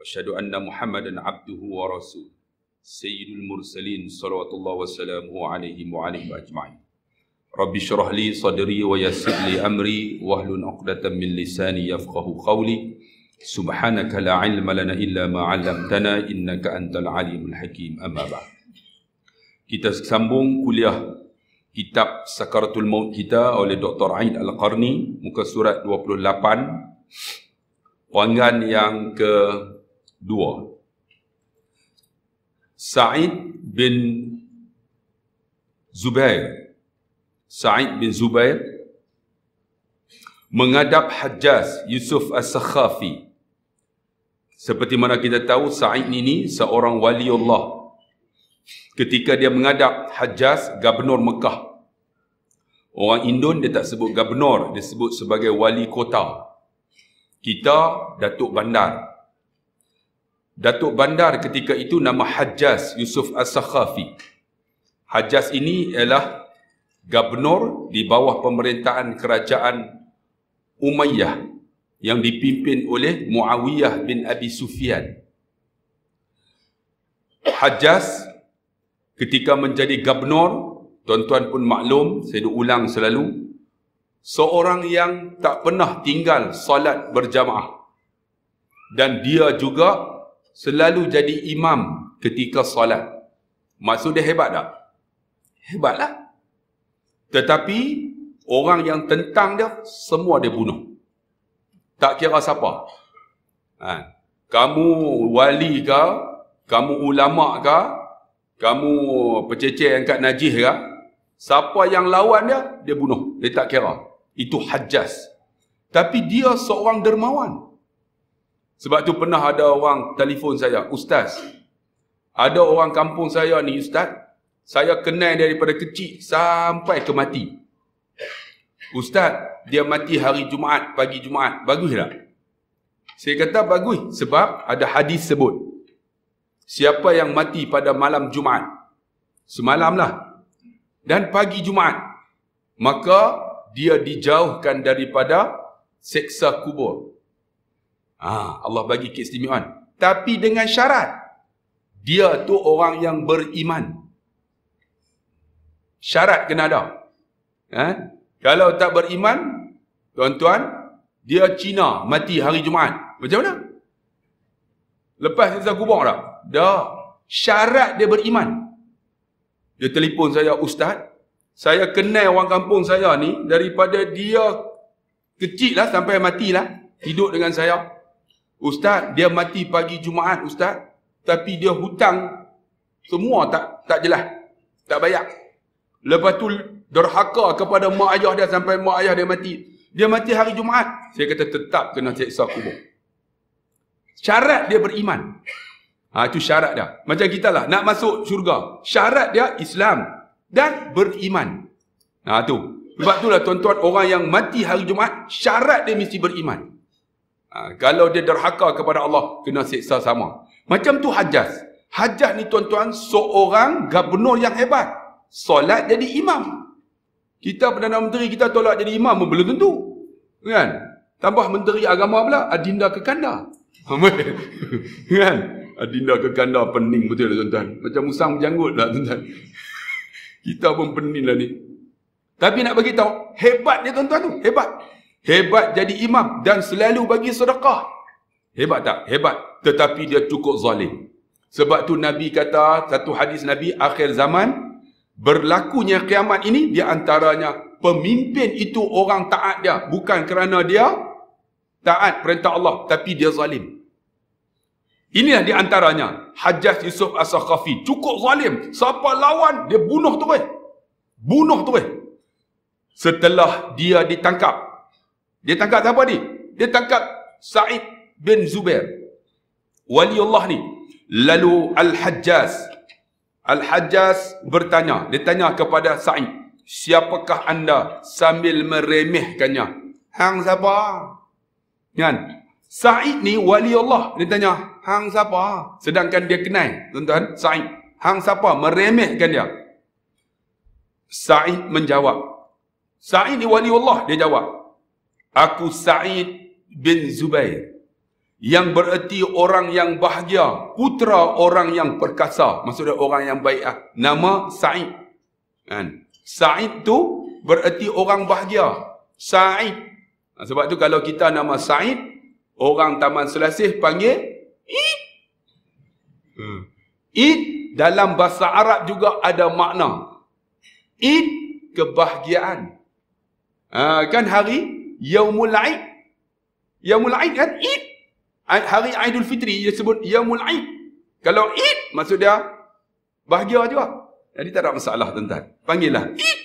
واشهد ان محمدا عبده ورسوله سيد المرسلين صلوات الله وسلامه عليه وعليه اجمعين رب اشرح لي صدري ويسر لي امري واحلل عقده من لساني يفقه قولي سبحانك لا علم لنا الا ما علمتنا انك انت العليم الحكيم اما بعد kita sambung kuliah kitab sakaratul maut kita oleh Dr. Aid Al-Qarni muka surat 28 panggan yang ke dua. Sa'id bin Zubair. Sa'id bin Zubair menghadap Hajjaz Yusuf As-Sakhafi. Seperti mana kita tahu Sa'id ini seorang wali Allah. Ketika dia menghadap Hajjaz, Gubernur Mekah. Orang Indon dia tak sebut Gubernur, dia sebut sebagai wali kota. Kita Datuk Bandar, Datuk Bandar ketika itu nama Hajjaz Yusuf As-Sakhafi. Hajjaz ini ialah gubernur di bawah pemerintahan kerajaan Umayyah yang dipimpin oleh Muawiyah bin Abi Sufyan. Hajjaz ketika menjadi gubernur, tuan-tuan pun maklum, saya duk ulang selalu, seorang yang tak pernah tinggal salat berjamaah. Dan dia juga selalu jadi imam ketika solat. Maksud dia hebat tak? Hebatlah. Tetapi orang yang tentang dia semua dia bunuh. Tak kira siapa. Ha. Kamu wali ke, kamu ulama ke, kamu pececeh angkat najih ke, siapa yang lawan dia dia bunuh. Dia tak kira. Itu hajas. Tapi dia seorang dermawan. Sebab tu pernah ada orang telefon saya, ustaz. Ada orang kampung saya ni ustaz, saya kenal daripada kecil sampai ke mati. Ustaz, dia mati hari Jumaat, pagi Jumaat. Bagus tak? Saya kata bagus sebab ada hadis sebut. Siapa yang mati pada malam Jumaat? semalam lah Dan pagi Jumaat. Maka dia dijauhkan daripada seksa kubur. Ha, Allah bagi keistimewaan. Tapi dengan syarat. Dia tu orang yang beriman. Syarat kena ada. Ha? Kalau tak beriman, tuan-tuan, dia Cina mati hari Jumaat. Macam mana? Lepas saya kubur tak? Dah. Syarat dia beriman. Dia telefon saya, Ustaz. Saya kenal orang kampung saya ni daripada dia kecil lah sampai matilah. Hidup dengan saya. Ustaz, dia mati pagi Jumaat, Ustaz. Tapi dia hutang semua tak tak jelas. Tak bayar. Lepas tu derhaka kepada mak ayah dia sampai mak ayah dia mati. Dia mati hari Jumaat. Saya kata tetap kena seksa kubur. Syarat dia beriman. Ha, itu syarat dia. Macam kita lah. Nak masuk syurga. Syarat dia Islam. Dan beriman. Ha, tu. Sebab itulah tuan-tuan orang yang mati hari Jumaat. Syarat dia mesti beriman. Ha, kalau dia derhaka kepada Allah, kena siksa sama. Macam tu Hajjaz. Hajjaz ni tuan-tuan, seorang gubernur yang hebat. Solat jadi imam. Kita Perdana Menteri kita tolak jadi imam pun belum tentu. Kan? Tambah Menteri Agama pula, Adinda Kekanda. kan? Adinda Kekanda pening betul lah tuan-tuan. Macam musang janggut lah tuan-tuan. kita pun pening lah ni. Tapi nak bagi tahu hebat dia tuan-tuan tu. Hebat hebat jadi imam dan selalu bagi sedekah. Hebat tak? Hebat. Tetapi dia cukup zalim. Sebab tu Nabi kata, satu hadis Nabi, akhir zaman, berlakunya kiamat ini, di antaranya pemimpin itu orang taat dia. Bukan kerana dia taat perintah Allah, tapi dia zalim. Inilah di antaranya Hajjah Yusuf As-Sakhafi cukup zalim. Siapa lawan dia bunuh terus. Bunuh terus. Setelah dia ditangkap, dia tangkap siapa ni? Dia tangkap Sa'id bin Zubair. Wali Allah ni. Lalu Al-Hajjaz. Al-Hajjaz bertanya. Dia tanya kepada Sa'id. Siapakah anda sambil meremehkannya? Hang siapa? Kan? Sa'id ni wali Allah. Dia tanya, hang siapa? Sedangkan dia kenal. Tuan-tuan, Sa'id. Hang siapa? Meremehkan dia. Sa'id menjawab. Sa'id ni wali Allah. Dia jawab aku Sa'id bin Zubair yang bererti orang yang bahagia putra orang yang perkasa maksudnya orang yang baik lah. nama Sa'id kan Sa'id tu bererti orang bahagia Sa'id ha, sebab tu kalau kita nama Sa'id orang Taman Selasih panggil it hmm. it dalam bahasa Arab juga ada makna it kebahagiaan ha, kan hari yaumul aid yaumul aid kan id hari aidul fitri dia sebut yaumul aid kalau id maksud dia bahagia juga lah. jadi tak ada masalah tuan-tuan panggillah id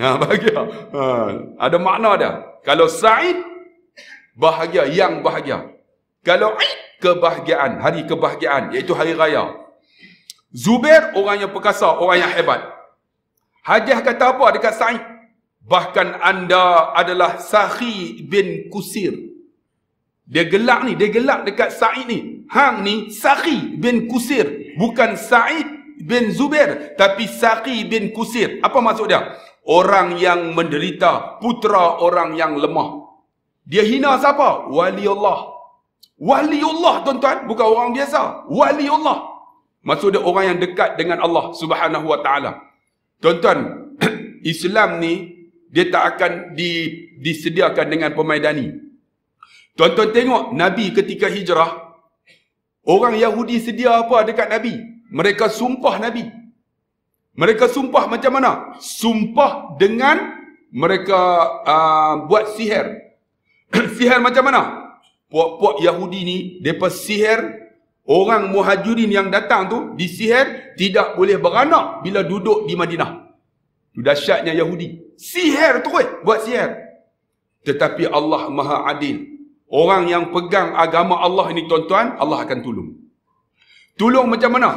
ha bahagia ha ada makna dia kalau sa'id bahagia yang bahagia kalau id kebahagiaan hari kebahagiaan iaitu hari raya Zubair orang yang perkasa orang yang hebat Hajah kata apa dekat Sa'id Bahkan anda adalah Sahi bin Kusir. Dia gelak ni, dia gelak dekat Sa'id ni. Hang ni Sahi bin Kusir. Bukan Sa'id bin Zubair. Tapi Sahi bin Kusir. Apa maksud dia? Orang yang menderita putra orang yang lemah. Dia hina siapa? Wali Allah. Wali Allah tuan-tuan. Bukan orang biasa. Wali Allah. Maksud dia orang yang dekat dengan Allah subhanahu wa ta'ala. Tuan-tuan, Islam ni dia tak akan di, disediakan dengan pemaidani. Tuan-tuan tengok Nabi ketika hijrah, orang Yahudi sedia apa dekat Nabi? Mereka sumpah Nabi. Mereka sumpah macam mana? Sumpah dengan mereka uh, buat sihir. sihir macam mana? Puak-puak Yahudi ni, mereka sihir orang muhajirin yang datang tu, disihir tidak boleh beranak bila duduk di Madinah. Itu dahsyatnya Yahudi. Sihir tu eh. Buat sihir. Tetapi Allah maha adil. Orang yang pegang agama Allah ini tuan-tuan, Allah akan tolong. Tolong macam mana?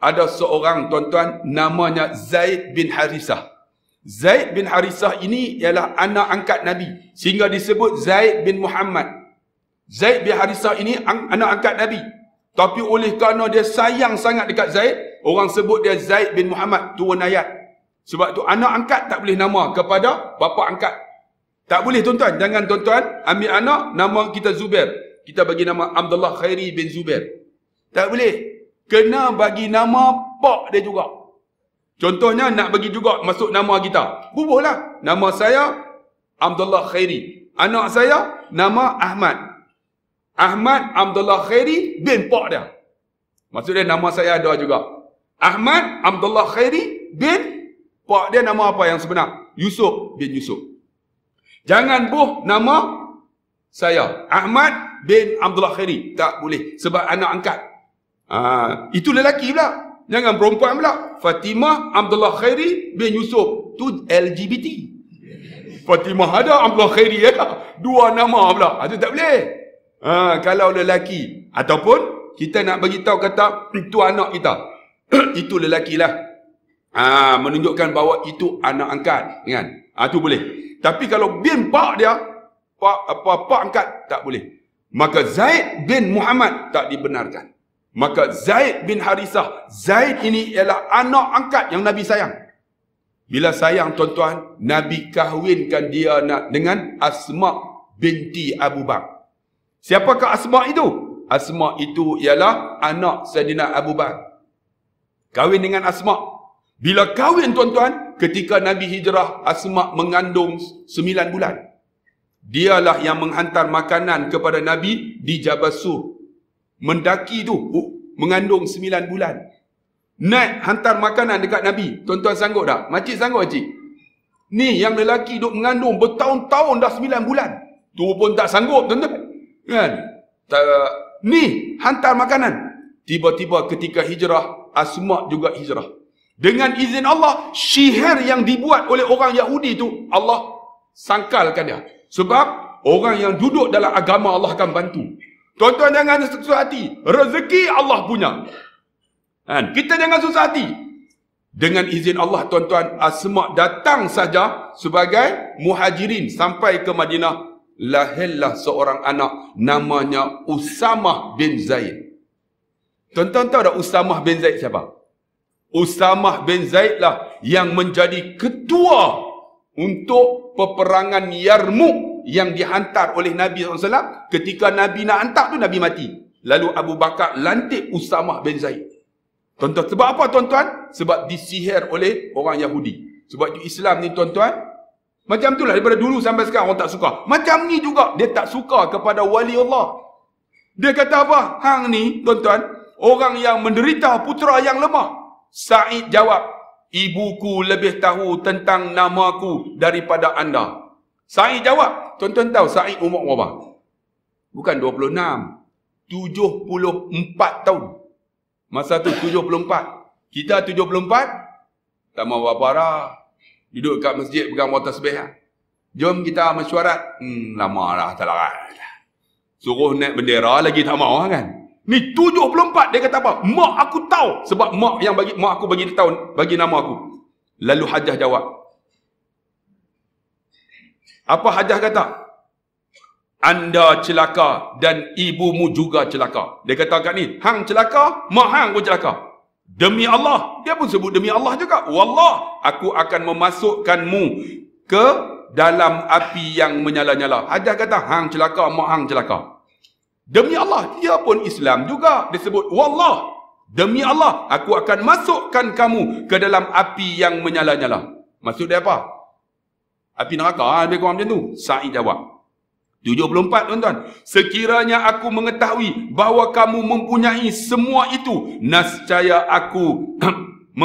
Ada seorang tuan-tuan namanya Zaid bin Harisah. Zaid bin Harisah ini ialah anak angkat Nabi. Sehingga disebut Zaid bin Muhammad. Zaid bin Harisah ini anak angkat Nabi. Tapi oleh kerana dia sayang sangat dekat Zaid, orang sebut dia Zaid bin Muhammad, tuan ayat. Sebab tu anak angkat tak boleh nama kepada bapa angkat. Tak boleh tuan-tuan. Jangan tuan-tuan ambil anak nama kita Zubair. Kita bagi nama Abdullah Khairi bin Zubair. Tak boleh. Kena bagi nama pak dia juga. Contohnya nak bagi juga masuk nama kita. Bubuhlah. Nama saya Abdullah Khairi. Anak saya nama Ahmad. Ahmad Abdullah Khairi bin pak dia. Maksudnya nama saya ada juga. Ahmad Abdullah Khairi bin Pak dia nama apa yang sebenar? Yusuf bin Yusuf. Jangan buh nama saya. Ahmad bin Abdullah Khairi. Tak boleh. Sebab anak angkat. Ha, itu lelaki pula. Jangan perempuan pula. Fatimah Abdullah Khairi bin Yusuf. tu LGBT. Fatimah ada Abdullah Khairi ada. Dua nama pula. Itu ha, tak boleh. Ha, kalau lelaki. Ataupun kita nak bagi tahu kata itu anak kita. itu lelaki lah. Ah menunjukkan bahawa itu anak angkat kan. Ah tu boleh. Tapi kalau bin pak dia pak apa pak angkat tak boleh. Maka Zaid bin Muhammad tak dibenarkan. Maka Zaid bin Harisah, Zaid ini ialah anak angkat yang Nabi sayang. Bila sayang tuan-tuan, Nabi kahwinkan dia nak dengan Asma binti Abu Bak. Siapakah Asma itu? Asma itu ialah anak Saidina Abu Bakar. Kahwin dengan Asma bila kahwin tuan-tuan, ketika Nabi hijrah, Asma mengandung 9 bulan. Dialah yang menghantar makanan kepada Nabi di Jabal Sur. Mendaki tu, uh, mengandung 9 bulan. Naik hantar makanan dekat Nabi. Tuan-tuan sanggup tak? Makcik sanggup makcik? Ni yang lelaki duk mengandung bertahun-tahun dah 9 bulan. Tu pun tak sanggup tuan-tuan. Kan? Tak. Ni hantar makanan. Tiba-tiba ketika hijrah, Asma juga hijrah. Dengan izin Allah, syihir yang dibuat oleh orang Yahudi itu, Allah sangkalkan dia. Sebab, orang yang duduk dalam agama Allah akan bantu. Tuan-tuan jangan susah hati. Rezeki Allah punya. Kan? Kita jangan susah hati. Dengan izin Allah, tuan-tuan, asma datang saja sebagai muhajirin sampai ke Madinah. Lahirlah seorang anak namanya Usamah bin Zaid. Tuan-tuan tahu tak Usamah bin Zaid siapa? Siapa? Usamah bin Zaid lah yang menjadi ketua untuk peperangan Yarmuk yang dihantar oleh Nabi SAW ketika Nabi nak hantar tu Nabi mati. Lalu Abu Bakar lantik Usamah bin Zaid. Tuan-tuan, sebab apa tuan-tuan? Sebab disihir oleh orang Yahudi. Sebab Islam ni tuan-tuan, macam itulah daripada dulu sampai sekarang orang tak suka. Macam ni juga dia tak suka kepada wali Allah. Dia kata apa? Hang ni tuan-tuan, orang yang menderita putera yang lemah. Said jawab, ibuku lebih tahu tentang namaku daripada anda. Said jawab, tuan-tuan tahu Said umur berapa? Bukan 26, 74 tahun. Masa tu 74. Kita 74, tak mahu berapa dah. Duduk kat masjid pegang motor sebeh. Ha? Lah. Jom kita mesyuarat. Hmm, lama lah, tak larat. Suruh naik bendera lagi tak mahu lah, kan? Ni 74 dia kata apa? Mak aku tahu sebab mak yang bagi mak aku bagi tahu bagi nama aku. Lalu Hajah jawab. Apa Hajah kata? Anda celaka dan ibumu juga celaka. Dia kata kat ni, hang celaka, mak hang pun celaka. Demi Allah, dia pun sebut demi Allah juga. Wallah, aku akan memasukkanmu ke dalam api yang menyala-nyala. Hajah kata, hang celaka, mak hang celaka. Demi Allah, dia pun Islam juga. Dia sebut, Wallah, demi Allah, aku akan masukkan kamu ke dalam api yang menyala-nyala. Maksud dia apa? Api neraka, ha, lebih kurang macam tu. Sa'id jawab. 74 tuan-tuan. Sekiranya aku mengetahui bahawa kamu mempunyai semua itu, nascaya aku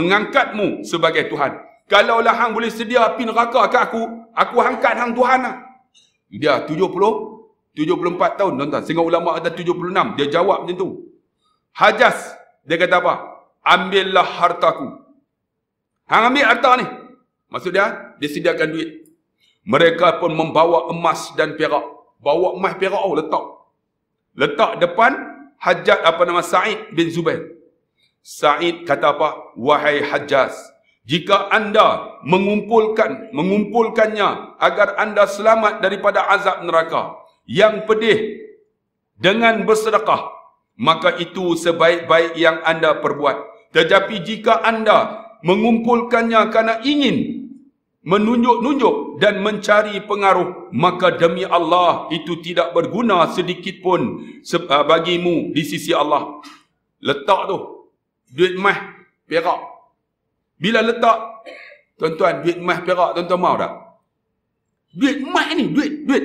mengangkatmu sebagai Tuhan. Kalaulah hang boleh sedia api neraka kat aku, aku angkat hang Tuhan lah. Dia 74 tahun tuan-tuan. Sehingga ulama kata 76. Dia jawab macam tu. Hajas. Dia kata apa? Ambillah hartaku. Hang ambil harta ni. Maksud dia, dia sediakan duit. Mereka pun membawa emas dan perak. Bawa emas perak oh, letak. Letak depan hajat apa nama Sa'id bin Zubair. Sa'id kata apa? Wahai hajas, Jika anda mengumpulkan, mengumpulkannya agar anda selamat daripada azab neraka yang pedih dengan bersedekah maka itu sebaik-baik yang anda perbuat tetapi jika anda mengumpulkannya kerana ingin menunjuk-nunjuk dan mencari pengaruh maka demi Allah itu tidak berguna sedikit pun ah, bagimu di sisi Allah letak tu duit mah perak bila letak tuan-tuan duit mah perak tuan-tuan mau tak duit mah ni duit duit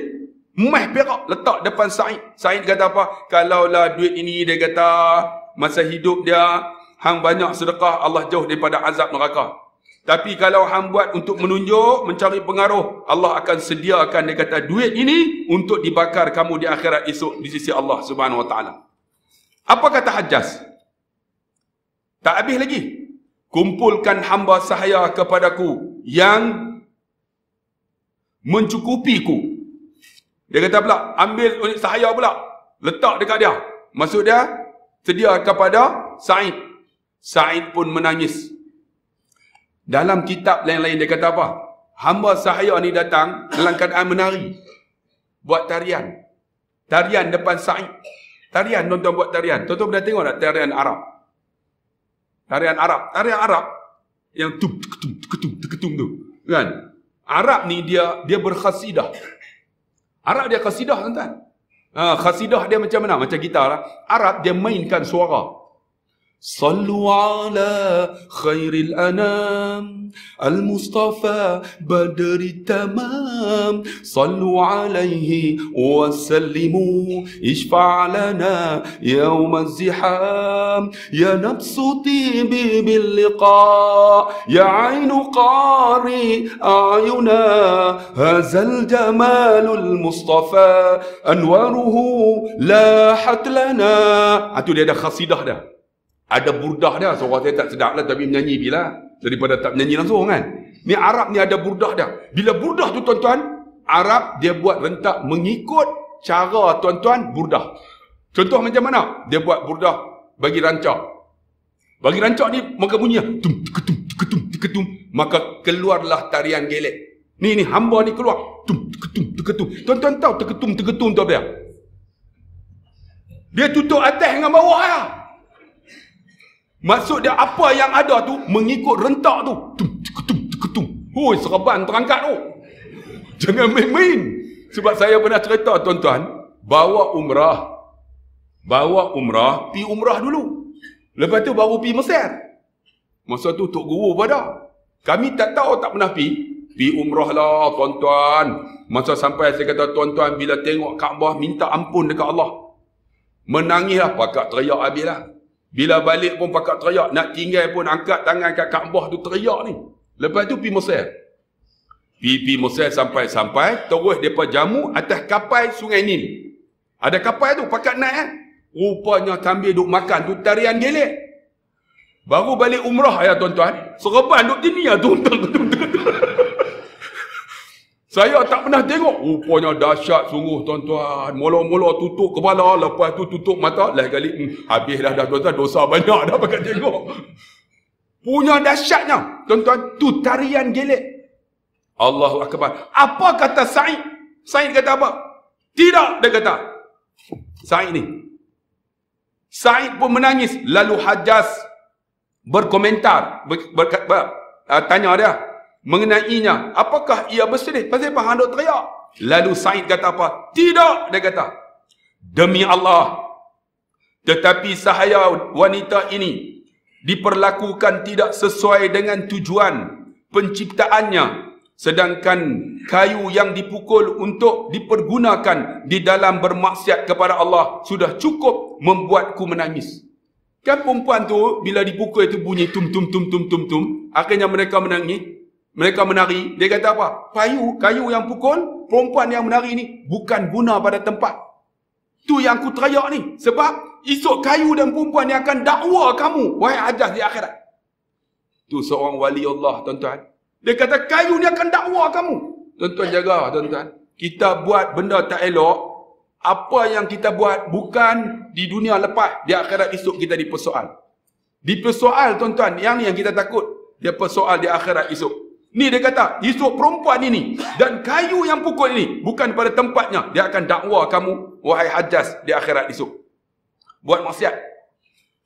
meh perak letak depan Said. Said kata apa? Kalaulah duit ini dia kata masa hidup dia hang banyak sedekah Allah jauh daripada azab neraka. Tapi kalau hang buat untuk menunjuk, mencari pengaruh, Allah akan sediakan dia kata duit ini untuk dibakar kamu di akhirat esok di sisi Allah Subhanahu Wa Taala. Apa kata Hajjaz? Tak habis lagi. Kumpulkan hamba sahaya kepadaku yang mencukupiku. Dia kata pula, ambil unit sahaya pula. Letak dekat dia. Maksud dia, sedia kepada Sa'id. Sa'id pun menangis. Dalam kitab lain-lain dia kata apa? Hamba sahaya ni datang dalam keadaan menari. Buat tarian. Tarian depan Sa'id. Tarian, tuan-tuan buat tarian. Tuan-tuan pernah tengok tak tarian Arab? Tarian Arab. Tarian Arab yang tuk tuk tuk tuk tuk tuk tu. Kan? Arab ni dia dia berkhasidah. Arab dia kasidah tuan-tuan. Uh, ah, khasidah dia macam mana? Macam gitar lah. Arab dia mainkan suara. صلوا على خير الأنام المصطفى بدر التمام صلوا عليه وسلموا اشفع لنا يوم الزحام يا نفس طيبي باللقاء يا عين قاري أعينا هذا الجمال المصطفى أنواره لاحت لنا عدوا هذا خصيدة ده ada burdah dia suara saya tak sedap lah tapi menyanyi bila daripada tak menyanyi langsung kan ni Arab ni ada burdah dia bila burdah tu tuan-tuan Arab dia buat rentak mengikut cara tuan-tuan burdah contoh macam mana dia buat burdah bagi rancak bagi rancak ni maka bunyi tum tum tum tum tum maka keluarlah tarian gelet ni ni hamba ni keluar tum tum tum tuan-tuan tahu tum tum tu apa dia dia tutup atas dengan bawah lah Maksud dia apa yang ada tu mengikut rentak tu. Tum tum tum tum. Hoi serban terangkat tu. Jangan main-main. Sebab saya pernah cerita tuan-tuan, bawa umrah. Bawa umrah, pi umrah dulu. Lepas tu baru pi Mesir. Masa tu tok guru pada. Kami tak tahu tak pernah pi. Pi umrah lah tuan-tuan. Masa sampai saya kata tuan-tuan bila tengok Kaabah minta ampun dekat Allah. Menangislah pakak teriak habis lah. Bila balik pun pakat teriak. Nak tinggal pun angkat tangan kat Kaabah tu teriak ni. Lepas tu pi Mesir. Pi pi Mesir sampai-sampai. Terus mereka jamu atas kapal sungai Nil. Ada kapal tu pakat naik kan. Eh? Rupanya sambil duk makan tu tarian gelek. Baru balik umrah ya tuan-tuan. Sereban duk dunia tu. Tuan-tuan. Saya tak pernah tengok. Rupanya dahsyat sungguh tuan-tuan. Mula-mula tutup kepala. Lepas tu tutup mata. Lain kali. Hmm, habislah dah tuan-tuan. Dosa banyak dah pakai tengok. Punya dahsyatnya. Tuan-tuan. Tu tarian gelik. Allahu Akbar. Apa kata Sa'id? Sa'id kata apa? Tidak. Dia kata. Sa'id ni. Sa'id pun menangis. Lalu hajas berkomentar. Ber, ber, ber, ber, tanya dia mengenainya. Apakah ia bersedih? Pasal apa? Hang teriak. Lalu Said kata apa? Tidak, dia kata. Demi Allah. Tetapi sahaya wanita ini diperlakukan tidak sesuai dengan tujuan penciptaannya. Sedangkan kayu yang dipukul untuk dipergunakan di dalam bermaksiat kepada Allah sudah cukup membuatku menangis. Kan perempuan tu bila dipukul itu bunyi tum tum tum tum tum tum. Akhirnya mereka menangis mereka menari dia kata apa payu kayu yang pukul perempuan yang menari ni bukan guna pada tempat tu yang aku teriak ni sebab esok kayu dan perempuan yang akan dakwa kamu wahai ajas di akhirat tu seorang wali Allah tuan-tuan dia kata kayu ni akan dakwa kamu tuan-tuan jaga tuan-tuan kita buat benda tak elok apa yang kita buat bukan di dunia lepas di akhirat esok kita dipersoal dipersoal tuan-tuan yang ni yang kita takut dia persoal di akhirat esok Ni dia kata, isu perempuan ini dan kayu yang pukul ini bukan pada tempatnya. Dia akan dakwa kamu, wahai Hajjaz, di akhirat isu. Buat maksiat.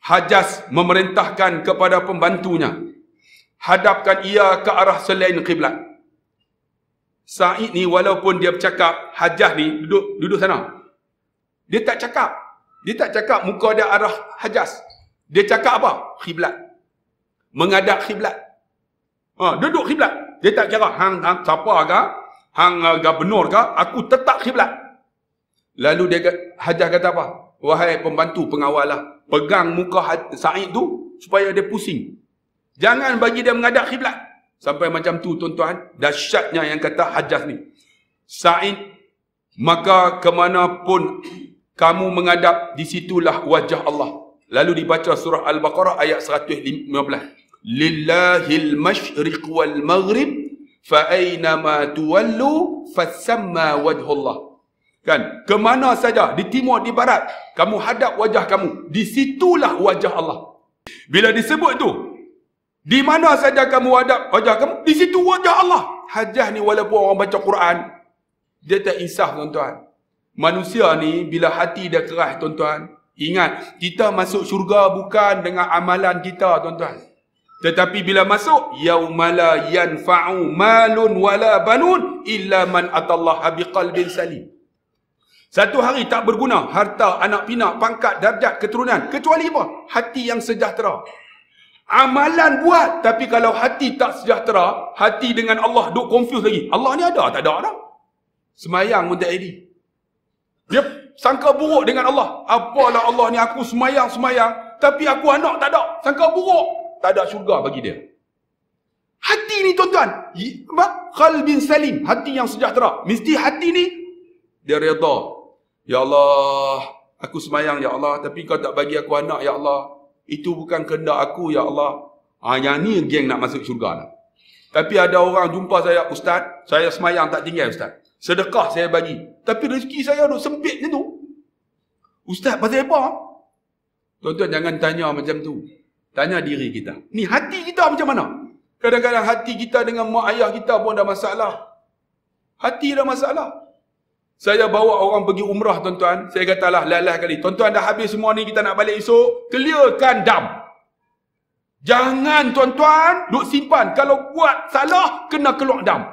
Hajjaz memerintahkan kepada pembantunya. Hadapkan ia ke arah selain kiblat. Sa'id ni walaupun dia bercakap, Hajjaz ni duduk duduk sana. Dia tak cakap. Dia tak cakap muka dia arah Hajjaz. Dia cakap apa? Kiblat. Mengadap kiblat. Ha, duduk kiblat. Dia tak kira hang hang siapa ke, hang agak uh, benar ke, aku tetap kiblat. Lalu dia kata, Hajar kata apa? Wahai pembantu pengawal lah. Pegang muka Said tu supaya dia pusing. Jangan bagi dia mengadap kiblat. Sampai macam tu tuan-tuan. Dahsyatnya yang kata Hajar ni. Said, maka kemanapun kamu mengadap, situlah wajah Allah. Lalu dibaca surah Al-Baqarah ayat 115 lillahil mashriq wal maghrib fa aina ma tuwallu fasamma wajhullah kan ke mana saja di timur di barat kamu hadap wajah kamu di situlah wajah Allah bila disebut tu di mana saja kamu hadap wajah kamu di situ wajah Allah hajah ni walaupun orang baca Quran dia tak insaf tuan-tuan manusia ni bila hati dia keras tuan-tuan ingat kita masuk syurga bukan dengan amalan kita tuan-tuan tetapi bila masuk yaumala yanfa'u malun wala banun illa man atallah biqalbin salim. Satu hari tak berguna harta anak pinak pangkat darjat keturunan kecuali apa? Hati yang sejahtera. Amalan buat tapi kalau hati tak sejahtera, hati dengan Allah duk confuse lagi. Allah ni ada tak ada dah? Semayang pun tak jadi. Dia sangka buruk dengan Allah. Apalah Allah ni aku semayang semayang tapi aku anak tak ada. Sangka buruk tak ada syurga bagi dia. Hati ni tuan-tuan, apa? Qalbin salim, hati yang sejahtera. Mesti hati ni dia redha. Ya Allah, aku semayang ya Allah, tapi kau tak bagi aku anak ya Allah. Itu bukan kehendak aku ya Allah. Ah ha, yang ni geng nak masuk syurga lah. Tapi ada orang jumpa saya, ustaz, saya semayang tak tinggal ustaz. Sedekah saya bagi. Tapi rezeki saya duk sempit macam tu. Ustaz, pasal apa? Tuan-tuan jangan tanya macam tu. Tanya diri kita. Ni hati kita macam mana? Kadang-kadang hati kita dengan mak ayah kita pun ada masalah. Hati ada masalah. Saya bawa orang pergi umrah tuan-tuan. Saya katalah lelah kali. Tuan-tuan dah habis semua ni kita nak balik esok. Clearkan dam. Jangan tuan-tuan duk simpan. Kalau buat salah, kena keluar dam.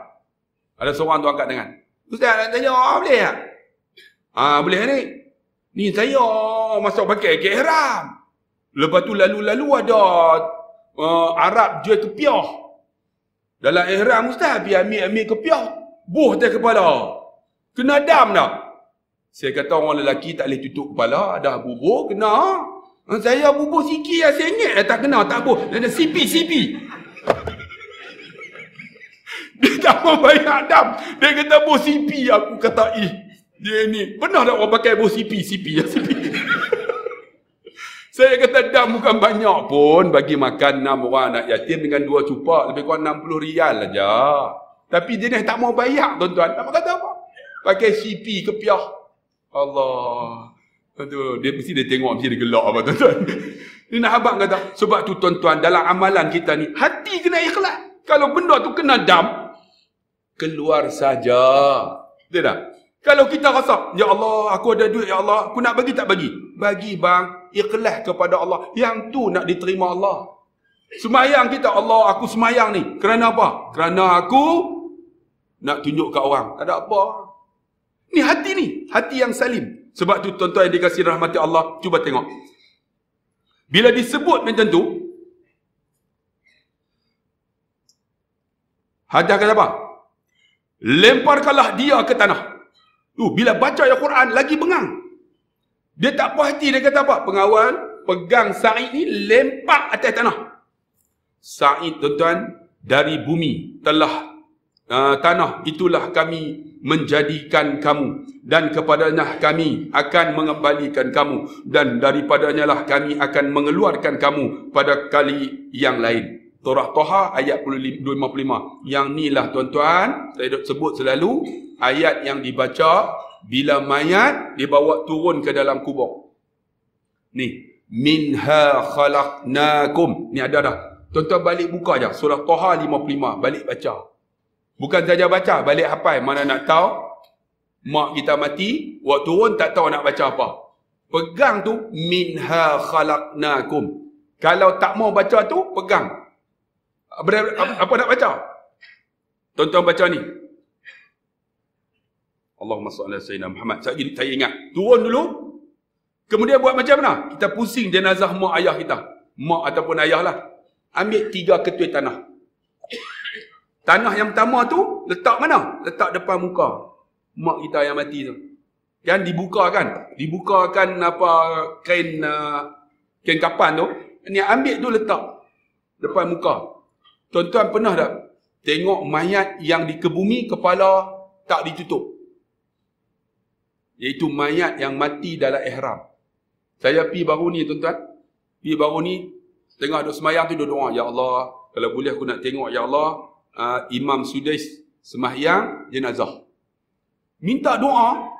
Ada seorang tu angkat tangan. Ustaz nak tanya, oh, boleh tak? Ha, boleh ni? Ni saya masuk pakai kehram. Okay, Lepas tu lalu-lalu ada uh, Arab tu kepiah. Dalam ihram ustaz pi ambil-ambil kepiah, buh atas kepala. Kena dam dah. Saya kata orang lelaki tak boleh tutup kepala, dah bubuh kena. Eh, saya bubuh sikit lah, ya sengit dah tak kena, tak buh. Dan sipi sipi. Dia tak mau bayar adam Dia kata buh sipi aku kata ih. Dia ni, pernah tak orang pakai buh sipi sipi ya sipi. Saya kata dam bukan banyak pun bagi makan enam orang anak yatim dengan dua cupak lebih kurang 60 rial aja. Tapi dia tak mau bayar tuan-tuan. Nak kata apa? Pakai CP ke piah. Allah. Tentu, dia mesti dia tengok mesti dia gelak apa tuan-tuan. Ini nak habaq kata sebab tu tuan-tuan dalam amalan kita ni hati kena ikhlas. Kalau benda tu kena dam keluar saja. Betul tak? Kalau kita rasa, Ya Allah, aku ada duit, Ya Allah, aku nak bagi tak bagi? Bagi bang, ikhlas kepada Allah. Yang tu nak diterima Allah. Semayang kita Allah aku semayang ni. Kerana apa? Kerana aku nak tunjuk kat orang. Tak ada apa. Ni hati ni. Hati yang salim. Sebab tu tuan-tuan yang dikasih rahmati Allah. Cuba tengok. Bila disebut macam tu. Hajar kata apa? Lemparkanlah dia ke tanah. Tu bila baca ya Quran lagi bengang. Dia tak puas hati dia kata apa? Pengawal pegang Sa'id ni lempak atas tanah. Sa'id tuan dari bumi telah uh, tanah itulah kami menjadikan kamu dan kepadanya kami akan mengembalikan kamu dan daripadanya lah kami akan mengeluarkan kamu pada kali yang lain. Torah Toha ayat 255. Yang ni lah tuan-tuan, saya sebut selalu ayat yang dibaca bila mayat dibawa turun ke dalam kubur ni minha khalaqnakum ni ada dah tuan-tuan balik buka je surah toha 55 balik baca bukan saja baca balik hafal mana nak tahu mak kita mati waktu turun tak tahu nak baca apa pegang tu minha khalaqnakum kalau tak mau baca tu pegang apa, apa nak baca tuan-tuan baca ni Allahumma salli ala sayyidina Muhammad. Saya saya ingat. Turun dulu. Kemudian buat macam mana? Kita pusing jenazah mak ayah kita. Mak ataupun ayah lah. Ambil tiga ketua tanah. Tanah yang pertama tu letak mana? Letak depan muka mak kita yang mati tu. Kan dibukakan, dibukakan apa kain uh, kain kapan tu. Ni ambil tu letak depan muka. Tuan-tuan pernah tak tengok mayat yang dikebumi kepala tak ditutup? iaitu mayat yang mati dalam ihram. Saya pi baru ni tuan-tuan. Pi baru ni tengah duk semayang tu doa ya Allah, kalau boleh aku nak tengok ya Allah uh, imam sudah semayang jenazah. Minta doa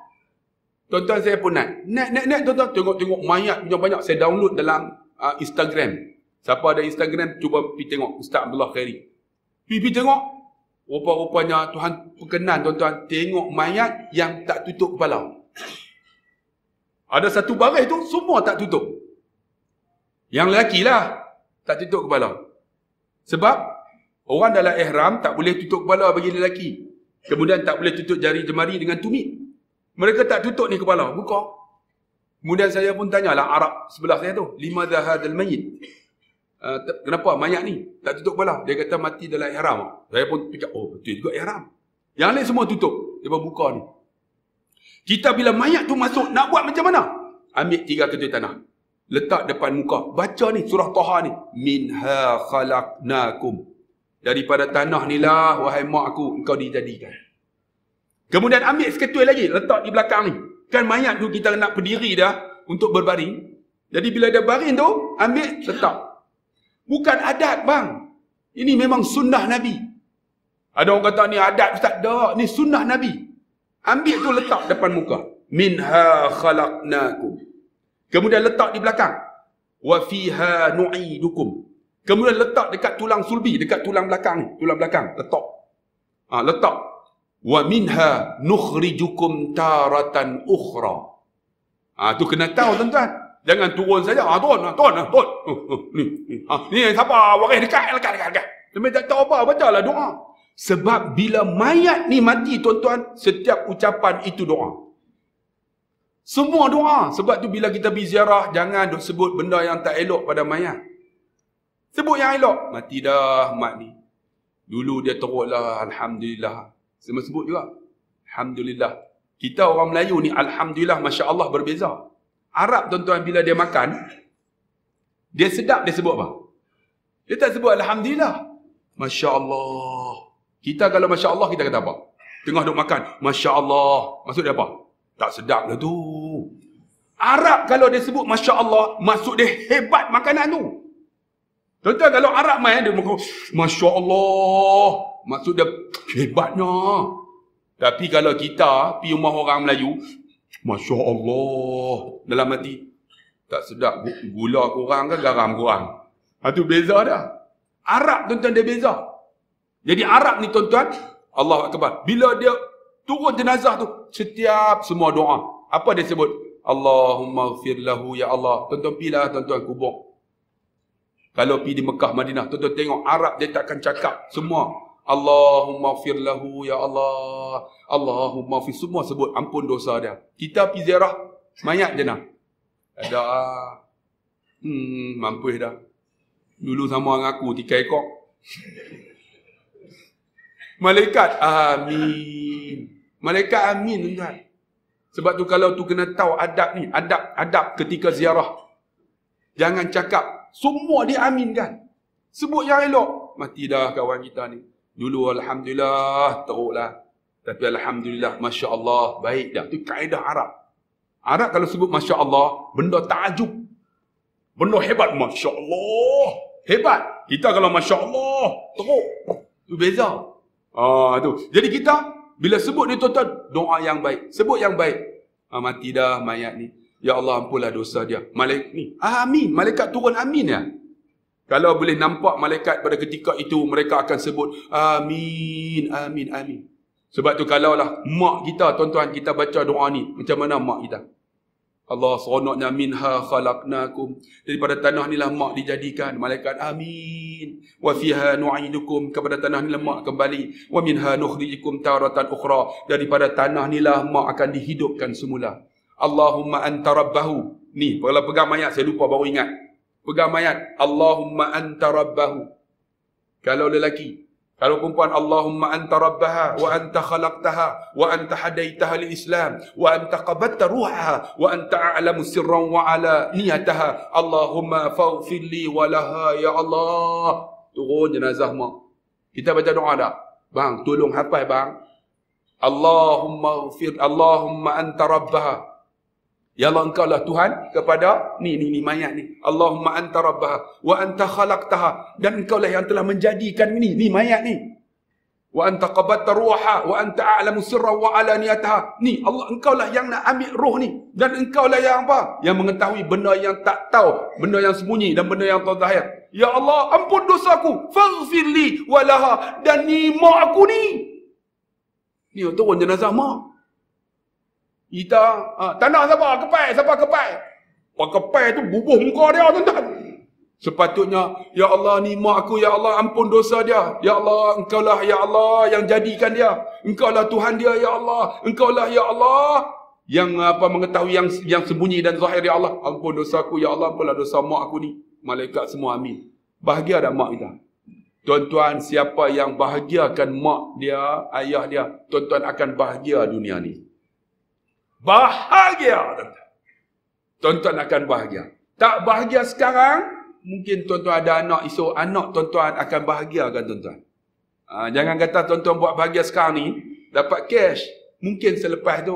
tuan-tuan saya pun nak, nak, nak naik tuan-tuan tengok-tengok mayat punya banyak saya download dalam uh, Instagram. Siapa ada Instagram cuba pi tengok Ustaz Abdullah Khairi. Pi pi tengok Rupa-rupanya Tuhan perkenan tuan-tuan tengok mayat yang tak tutup kepala. Ada satu baris tu semua tak tutup. Yang lelaki lah tak tutup kepala. Sebab orang dalam ihram tak boleh tutup kepala bagi lelaki. Kemudian tak boleh tutup jari jemari dengan tumit. Mereka tak tutup ni kepala, buka. Kemudian saya pun tanyalah Arab sebelah saya tu, lima zahadul mayyit. Uh, ah, kenapa mayat ni tak tutup kepala? Dia kata mati dalam ihram. Saya pun fikir, oh betul juga ihram. Yang lain semua tutup. Dia buka ni. Kita bila mayat tu masuk nak buat macam mana? Ambil tiga ketua tanah. Letak depan muka. Baca ni surah Taha ni. Minha khalaqnakum. Daripada tanah ni lah wahai mak aku engkau dijadikan. Kemudian ambil seketul lagi letak di belakang ni. Kan mayat tu kita nak berdiri dah untuk berbaring. Jadi bila dia baring tu ambil letak. Bukan adat bang. Ini memang sunnah Nabi. Ada orang kata ni adat ustaz dak. Ni sunnah Nabi. Ambil tu letak depan muka. Minha khalaqnakum. Kemudian letak di belakang. Wa fiha nu'idukum. Kemudian letak dekat tulang sulbi, dekat tulang belakang ni, tulang belakang, letak. Ah, ha, letak. Wa minha nukhrijukum taratan ukhra. Ah, ha, tu kena tahu tuan-tuan. Jangan turun saja. Ah, ha, turun, ah, turun, ah, turun. Uh, uh, ni, Ha, ni, siapa? Waris dekat, dekat, dekat, dekat. Demi tak tahu apa, bacalah doa. Sebab bila mayat ni mati tuan-tuan, setiap ucapan itu doa. Semua doa. Sebab tu bila kita pergi ziarah, jangan duk sebut benda yang tak elok pada mayat. Sebut yang elok. Mati dah mak ni. Dulu dia teruklah. Alhamdulillah. Semua sebut juga. Alhamdulillah. Kita orang Melayu ni Alhamdulillah Masya Allah berbeza. Arab tuan-tuan bila dia makan, dia sedap dia sebut apa? Dia tak sebut Alhamdulillah. Masya Allah. Kita kalau Masya Allah, kita kata apa? Tengah duduk makan. Masya Allah. Maksud apa? Tak sedap lah tu. Arab kalau dia sebut Masya Allah, maksud dia hebat makanan tu. Tentang kalau Arab main, dia berkata, Masya Allah. Maksud dia hebatnya. Tapi kalau kita pergi rumah orang Melayu, Masya Allah. Dalam hati, tak sedap gula kurang ke garam kurang. Itu beza dah. Arab tuan-tuan dia beza. Jadi Arab ni tuan-tuan, Allah Akbar. Bila dia turun jenazah tu, setiap semua doa. Apa dia sebut? Allahumma gfir ya Allah. Tuan-tuan pilah tuan-tuan kubur. Kalau pergi di Mekah, Madinah. Tuan-tuan tengok Arab dia takkan cakap semua. Allahumma gfir ya Allah. Allahumma gfir. Semua sebut ampun dosa dia. Kita pergi ziarah mayat je nak. Ada. Hmm, mampus dah. Dulu sama dengan aku, tiga ekor. Malaikat amin. Malaikat amin tuan. Sebab tu kalau tu kena tahu adab ni, adab adab ketika ziarah. Jangan cakap semua dia amin kan. Sebut yang elok. Mati dah kawan kita ni. Dulu Alhamdulillah teruklah. Tapi Alhamdulillah Masya Allah baik dah. Itu kaedah Arab. Arab kalau sebut Masya Allah benda tajuk. Benda hebat Masya Allah. Hebat. Kita kalau Masya Allah teruk. tu beza. Ah tu. Jadi kita bila sebut ni tuan-tuan, doa yang baik. Sebut yang baik. Ah, mati dah mayat ni. Ya Allah ampunlah dosa dia. Malaikat ni. Ah, amin. Malaikat turun amin ya. Kalau boleh nampak malaikat pada ketika itu mereka akan sebut amin, amin, amin. Sebab tu kalaulah mak kita tuan-tuan kita baca doa ni, macam mana mak kita? Allah seronoknya minha khalaqnakum daripada tanah ni lemak dijadikan malaikat amin wa fiha nu'idukum kepada tanah ni lemak kembali wa minha nukhrijukum taratan ukhra daripada tanah ni lemak akan dihidupkan semula Allahumma anta rabbahu ni kalau pegang mayat saya lupa baru ingat pegang mayat Allahumma anta rabbahu kalau lelaki kalau perempuan Allahumma anta rabbaha wa anta khalaqtaha wa anta hadaitaha li Islam wa anta qabatta ruhaha wa anta a'lamu sirran wa ala niyataha Allahumma faghfir li wa laha ya Allah turun jenazah mak kita baca doa dah bang tolong hafal bang Allahumma ighfir Allahumma anta rabbaha Ya Allah engkau lah Tuhan kepada ni ni ni mayat ni. Allahumma anta rabbah wa anta khalaqtaha dan engkau lah yang telah menjadikan ini ni mayat ni. Wa anta qabadta ruha wa anta a'lamu sirra wa alaniyataha. Ni Allah engkau lah yang nak ambil roh ni dan engkau lah yang apa? Yang mengetahui benda yang tak tahu, benda yang sembunyi dan benda yang tahu Ya Allah ampun dosaku faghfirli wa laha dan ni mak aku ni. Ni oh, tu orang jenazah mak kita ha, tak nak siapa kepai sabar kepai pak kepai tu bubuh muka dia tuan-tuan sepatutnya ya Allah nima aku ya Allah ampun dosa dia ya Allah engkaulah ya Allah yang jadikan dia engkaulah Tuhan dia ya Allah engkaulah ya Allah yang apa mengetahui yang yang sembunyi dan zahir ya Allah ampun dosaku ya Allah ampunlah dosa mak aku ni malaikat semua amin bahagia dah mak kita tuan-tuan siapa yang bahagiakan mak dia ayah dia tuan-tuan akan bahagia dunia ni bahagia tuan-tuan. akan bahagia. Tak bahagia sekarang, mungkin tuan-tuan ada anak esok, anak tuan-tuan akan bahagia kan tuan-tuan. Ha, jangan kata tuan-tuan buat bahagia sekarang ni, dapat cash. Mungkin selepas tu,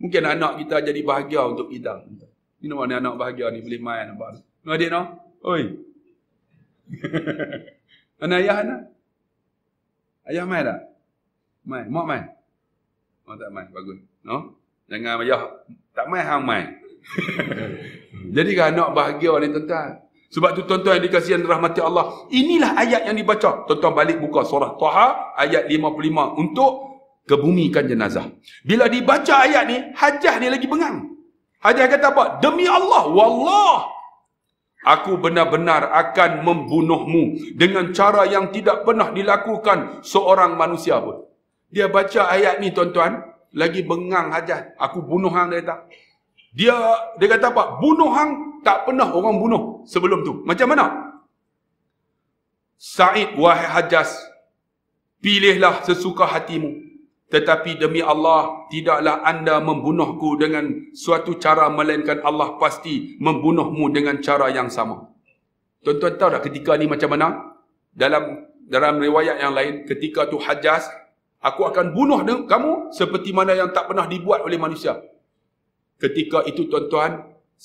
mungkin anak kita jadi bahagia untuk kita. Ini nama ni anak bahagia ni, boleh main apa tu. ini? adik no? Oi. anak ayah anak? Ayah main tak? Main. Mak main? Mak tak main. Bagus. No? Jangan payah. Oh, tak main hang main. Jadi kan nak bahagia ni tuan-tuan. Sebab tu tuan-tuan yang dikasihi dan rahmati Allah. Inilah ayat yang dibaca. Tuan-tuan balik buka surah Taha ayat 55 untuk kebumikan jenazah. Bila dibaca ayat ni, hajah ni lagi bengang. Hajah kata apa? Demi Allah, wallah Aku benar-benar akan membunuhmu dengan cara yang tidak pernah dilakukan seorang manusia pun. Dia baca ayat ni tuan-tuan, lagi bengang hajat aku bunuh hang dia kata dia dia kata apa bunuh hang tak pernah orang bunuh sebelum tu macam mana Said wahai Hajjaz pilihlah sesuka hatimu tetapi demi Allah tidaklah anda membunuhku dengan suatu cara melainkan Allah pasti membunuhmu dengan cara yang sama tuan-tuan tahu tak ketika ni macam mana dalam dalam riwayat yang lain ketika tu Hajjaz Aku akan bunuh kamu seperti mana yang tak pernah dibuat oleh manusia. Ketika itu tuan-tuan,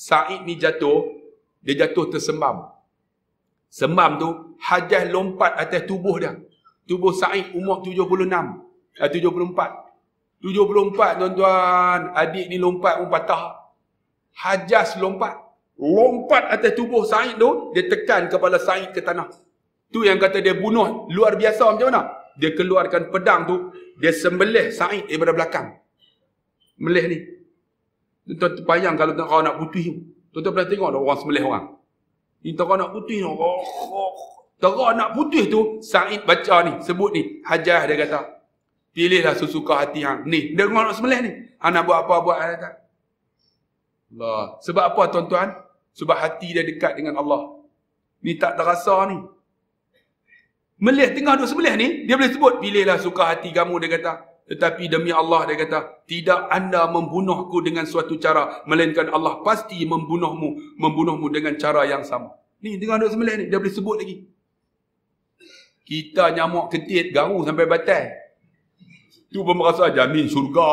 Sa'id ni jatuh, dia jatuh tersembam. Sembam tu, hajah lompat atas tubuh dia. Tubuh Sa'id umur 76, eh, 74. 74 tuan-tuan, adik ni lompat pun patah. Hajas lompat. Lompat atas tubuh Sa'id tu, dia tekan kepala Sa'id ke tanah. Tu yang kata dia bunuh luar biasa macam mana? dia keluarkan pedang tu, dia sembelih Said daripada belakang. Melih ni. Tuan-tuan terbayang kalau tengok orang nak putih tu. Tuan-tuan pernah tengok tak orang sembelih orang. Ini tengok nak putih orang, Oh, nak putih tu, Said baca ni, sebut ni. Hajah dia kata, pilihlah sesuka hati hang. Ni, dengar nak sembelih ni. Hang nak buat apa, buat hang kata. Allah. Sebab apa tuan-tuan? Sebab hati dia dekat dengan Allah. Ni tak terasa ni. Melih tengah duduk sebelih ni, dia boleh sebut, pilihlah suka hati kamu, dia kata. Tetapi demi Allah, dia kata, tidak anda membunuhku dengan suatu cara, melainkan Allah pasti membunuhmu, membunuhmu dengan cara yang sama. Ni, tengah duduk sebelih ni, dia boleh sebut lagi. Kita nyamuk ketit, garu sampai batal. Tu pun merasa jamin surga.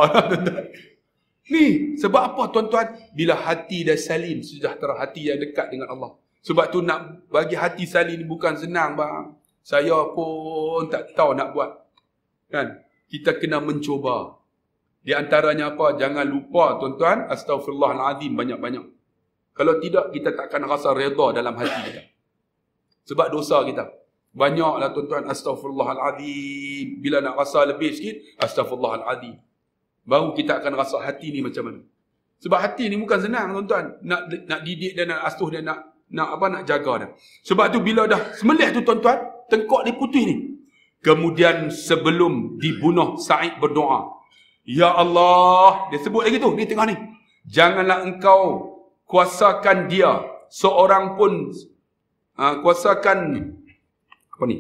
ni, sebab apa tuan-tuan? Bila hati dah salim, sejahtera hati yang dekat dengan Allah. Sebab tu nak bagi hati salim ni bukan senang bang saya pun tak tahu nak buat. Kan? Kita kena mencuba. Di antaranya apa? Jangan lupa tuan-tuan, astagfirullahalazim banyak-banyak. Kalau tidak, kita tak akan rasa reda dalam hati kita. Sebab dosa kita. Banyaklah tuan-tuan, astagfirullahalazim. Bila nak rasa lebih sikit, astagfirullahalazim. Baru kita akan rasa hati ni macam mana. Sebab hati ni bukan senang tuan-tuan. Nak, nak didik dan nak asuh dia, nak nak apa nak jaga dia. Sebab tu bila dah semelih tu tuan-tuan, tengkok dia putih ni. Kemudian sebelum dibunuh Said berdoa. Ya Allah, dia sebut lagi tu di tengah ni. Janganlah engkau kuasakan dia seorang pun uh, kuasakan apa ni?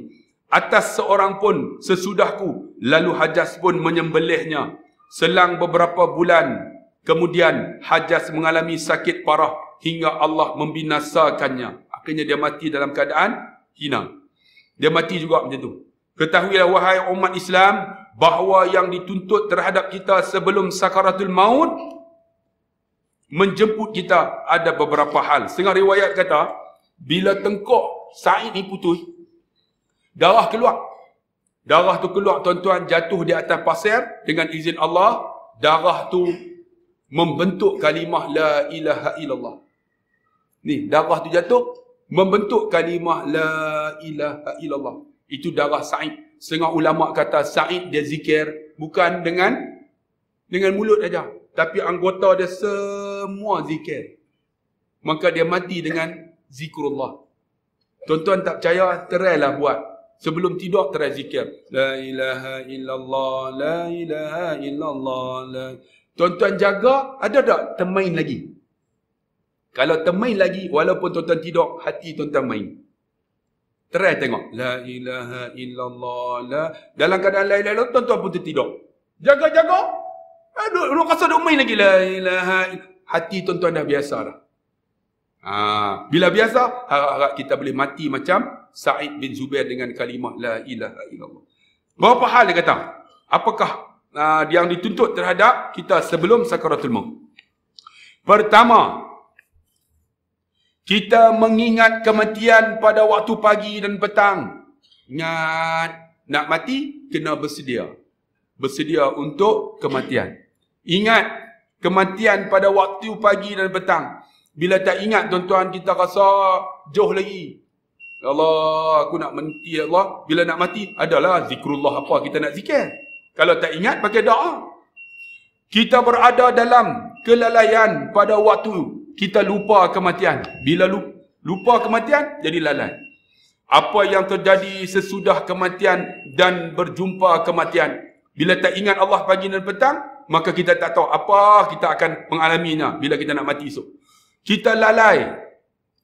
Atas seorang pun sesudahku lalu Hajas pun menyembelihnya. Selang beberapa bulan kemudian Hajas mengalami sakit parah hingga Allah membinasakannya. Akhirnya dia mati dalam keadaan hina. Dia mati juga macam tu. Ketahuilah wahai umat Islam bahawa yang dituntut terhadap kita sebelum sakaratul maut menjemput kita ada beberapa hal. Setengah riwayat kata bila tengkok Said ni putus darah keluar. Darah tu keluar tuan-tuan jatuh di atas pasir dengan izin Allah darah tu membentuk kalimah la ilaha illallah. Ni, darah tu jatuh membentuk kalimah la ilaha illallah. Itu darah Said. Setengah ulama kata Said dia zikir bukan dengan dengan mulut saja, tapi anggota dia semua zikir. Maka dia mati dengan zikrullah. Tuan-tuan tak percaya, terailah buat. Sebelum tidur terai zikir. La ilaha illallah, la ilaha illallah. La... Tuan-tuan jaga, ada tak termain lagi? Kalau termain lagi, walaupun tuan-tuan tidur, hati tuan-tuan main. Try tengok. La ilaha illallah. La. Dalam keadaan la ilaha tuan-tuan pun tertidur. Jaga-jaga. Aduh, orang kasar duk main lagi. La ilaha Hati tuan-tuan dah biasa dah. Ha. Bila biasa, harap-harap kita boleh mati macam Sa'id bin Zubair dengan kalimah La ilaha illallah. Berapa hal dia kata? Apakah uh, yang dituntut terhadap kita sebelum Sakaratul Maut? Pertama, kita mengingat kematian pada waktu pagi dan petang. Ingat, nak mati, kena bersedia. Bersedia untuk kematian. Ingat, kematian pada waktu pagi dan petang. Bila tak ingat, tuan-tuan, kita rasa jauh lagi. Ya Allah, aku nak mati, ya Allah. Bila nak mati, adalah zikrullah apa kita nak zikir. Kalau tak ingat, pakai doa. Kita berada dalam kelalaian pada waktu kita lupa kematian. Bila lupa, kematian, jadi lalai. Apa yang terjadi sesudah kematian dan berjumpa kematian. Bila tak ingat Allah pagi dan petang, maka kita tak tahu apa kita akan mengalaminya bila kita nak mati esok. Kita lalai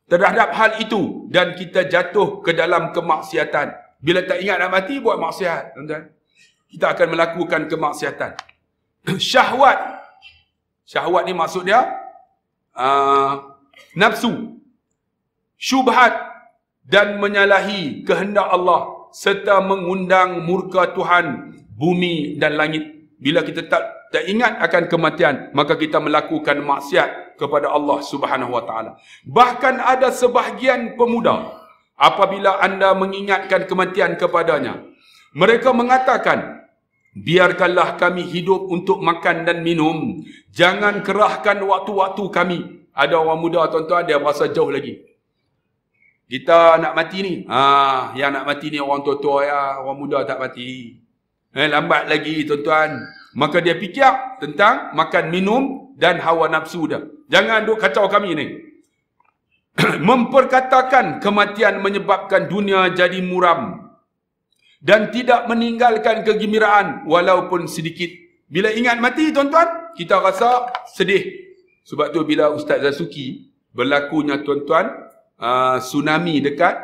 terhadap hal itu dan kita jatuh ke dalam kemaksiatan. Bila tak ingat nak mati, buat maksiat. Tuan-tuan. Kita akan melakukan kemaksiatan. syahwat. Syahwat ni maksudnya. Ah, nafsu, syubhat dan menyalahi kehendak Allah serta mengundang murka Tuhan bumi dan langit. Bila kita tak tak ingat akan kematian, maka kita melakukan maksiat kepada Allah Subhanahu Wa Taala. Bahkan ada sebahagian pemuda apabila anda mengingatkan kematian kepadanya, mereka mengatakan Biarkanlah kami hidup untuk makan dan minum. Jangan kerahkan waktu-waktu kami. Ada orang muda tuan-tuan dia berasa jauh lagi. Kita nak mati ni. Ha, yang nak mati ni orang tua-tua ya, orang muda tak mati. Eh, lambat lagi tuan-tuan. Maka dia fikir tentang makan minum dan hawa nafsu dia. Jangan duk kacau kami ni. Memperkatakan kematian menyebabkan dunia jadi muram dan tidak meninggalkan kegembiraan walaupun sedikit. Bila ingat mati tuan-tuan, kita rasa sedih. Sebab tu bila Ustaz Zasuki berlakunya tuan-tuan uh, tsunami dekat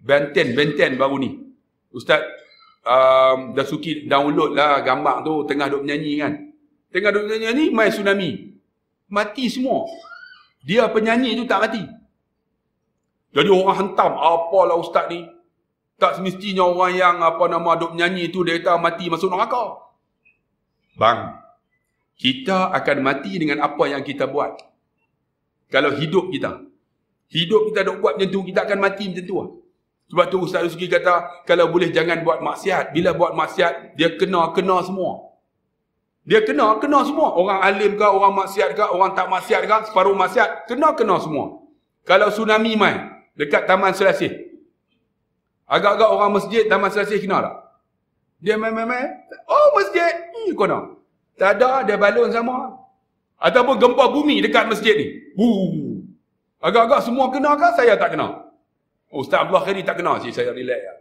Benten, Benten baru ni. Ustaz um, Zasuki download lah gambar tu tengah duk menyanyi kan. Tengah duk menyanyi, main tsunami. Mati semua. Dia penyanyi tu tak mati. Jadi orang hentam, apalah Ustaz ni. Tak semestinya orang yang apa nama duk nyanyi tu dia kata mati masuk neraka. Bang, kita akan mati dengan apa yang kita buat. Kalau hidup kita. Hidup kita duk buat macam tu, kita akan mati macam tu. Lah. Sebab tu Ustaz Rizki kata, kalau boleh jangan buat maksiat. Bila buat maksiat, dia kena-kena semua. Dia kena-kena semua. Orang alim ke, orang maksiat ke, orang tak maksiat ke, separuh maksiat, kena-kena semua. Kalau tsunami main, dekat Taman Selasih, Agak-agak orang masjid Taman Selasih kenal tak? Dia main-main-main. Oh masjid. Hmm, kau nak. Tak ada dia balon sama. Ataupun gempa bumi dekat masjid ni. Boom. Agak-agak semua kenal, kan? Saya tak kenal, Oh, Ustaz Abdullah Khairi tak kenal, Cik, saya relax. Ya.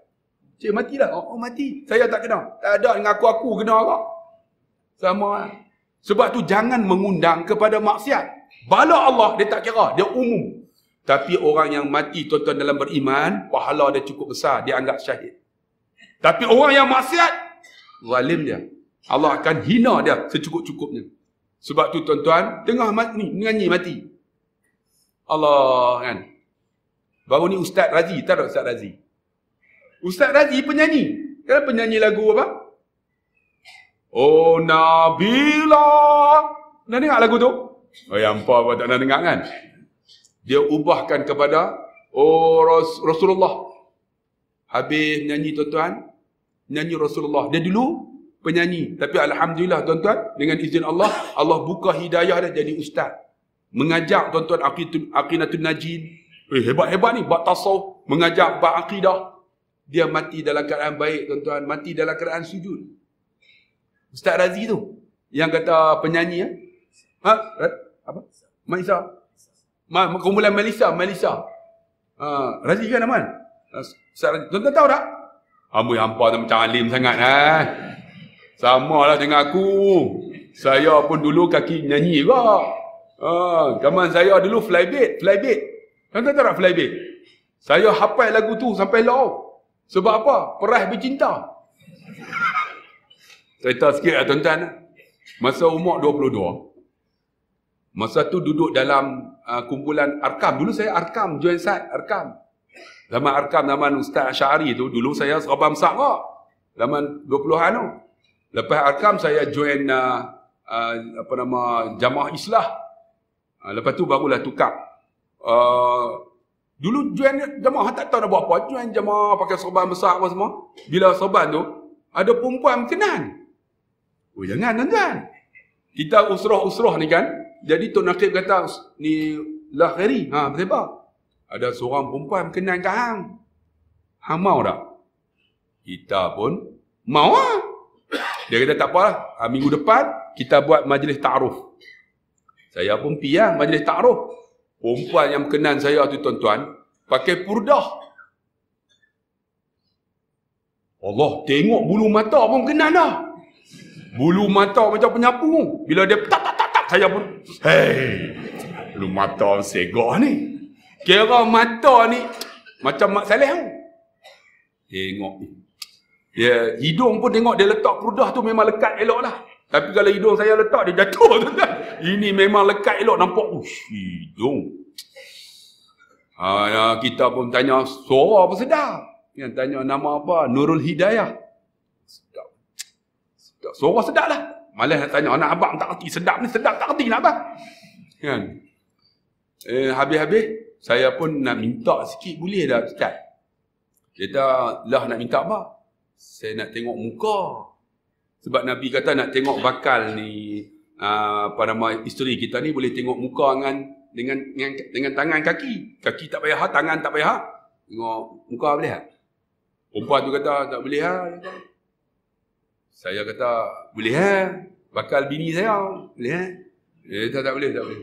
Cik, matilah. Oh, oh, mati. Saya tak kenal, Tak ada dengan aku-aku kena kan? Sama. Ya. Sebab tu jangan mengundang kepada maksiat. Bala Allah, dia tak kira. Dia umum. Tapi orang yang mati tuan-tuan dalam beriman, pahala dia cukup besar, dia anggap syahid. Tapi orang yang maksiat, zalim dia. Allah akan hina dia secukup-cukupnya. Sebab tu tuan-tuan, tengah mati, nyanyi mati. Allah kan. Baru ni Ustaz Razi, tahu tak Ustaz Razi? Ustaz Razi penyanyi. Kan penyanyi lagu apa? Oh Nabila. Nak dengar lagu tu? Oh yang apa, tak nak dengar kan? dia ubahkan kepada oh Rasulullah habis nyanyi tuan-tuan nyanyi Rasulullah dia dulu penyanyi tapi alhamdulillah tuan-tuan dengan izin Allah Allah buka hidayah dia jadi ustaz mengajar tuan-tuan aqidatul aqinatul najin eh, hebat-hebat ni bab tasawuf mengajar bab akidah dia mati dalam keadaan baik tuan-tuan mati dalam keadaan sujud ustaz Razi tu yang kata penyanyi ya? ha apa Maisa Ma kumpulan Malisa, Malisa. Ha, Razi kan Aman? Ha, tuan-tuan tahu tak? Amboi hampa tu macam alim sangat. Ha? Sama lah dengan aku. Saya pun dulu kaki nyanyi rock. Ha, zaman saya dulu fly flybait, flybait. Tuan-tuan tahu tak fly flybait? Saya hafal lagu tu sampai law. Sebab apa? Perah bercinta. Cerita sikit lah tuan-tuan. Masa umur Masa tu duduk dalam uh, kumpulan Arkam. Dulu saya Arkam, join saat Arkam. Zaman Arkam, nama Ustaz Asyari tu, dulu saya Serabah Mesak kok. Zaman 20-an tu. Lepas Arkam, saya join uh, uh, apa nama Jamaah Islah. Uh, lepas tu barulah tukar. Uh, dulu join jamaah tak tahu nak buat apa. Join jamaah pakai serban besar apa semua. Bila serban tu, ada perempuan berkenan. Oh jangan tuan-tuan. Kita usroh-usroh ni kan. Jadi Tok Nakib kata ni lah khairi. Ha, apa? Ada seorang perempuan kena tahan. Ha, mau tak? Kita pun mau lah. Dia kata tak apalah. Ha, minggu depan kita buat majlis ta'ruf. Saya pun pergi lah majlis ta'ruf. Perempuan yang kenal saya tu tuan-tuan pakai purdah. Allah tengok bulu mata pun kenal dah. Bulu mata macam penyapu. Bila dia tak tak tak saya pun hei lu mata segak ni kira mata ni macam mak saleh tu tengok dia hidung pun tengok dia letak kerudah tu memang lekat elok lah tapi kalau hidung saya letak dia jatuh tu kan ini memang lekat elok nampak ush hidung ha, kita pun tanya suara apa sedap yang tanya nama apa Nurul Hidayah sedap sedap suara sedap lah Malah nak tanya anak abang tak kerti sedap ni sedap tak kerti nak abang. Kan? Eh, habis-habis saya pun nak minta sikit boleh dah ustaz. Kita lah nak minta apa? Saya nak tengok muka. Sebab Nabi kata nak tengok bakal ni ah, apa nama isteri kita ni boleh tengok muka dengan dengan dengan, dengan tangan kaki. Kaki tak payah, tangan tak payah. Tengok muka boleh tak? Perempuan tu kata tak boleh lah. Saya kata, boleh eh? Bakal bini saya, boleh eh? Dia kata, tak boleh, tak boleh.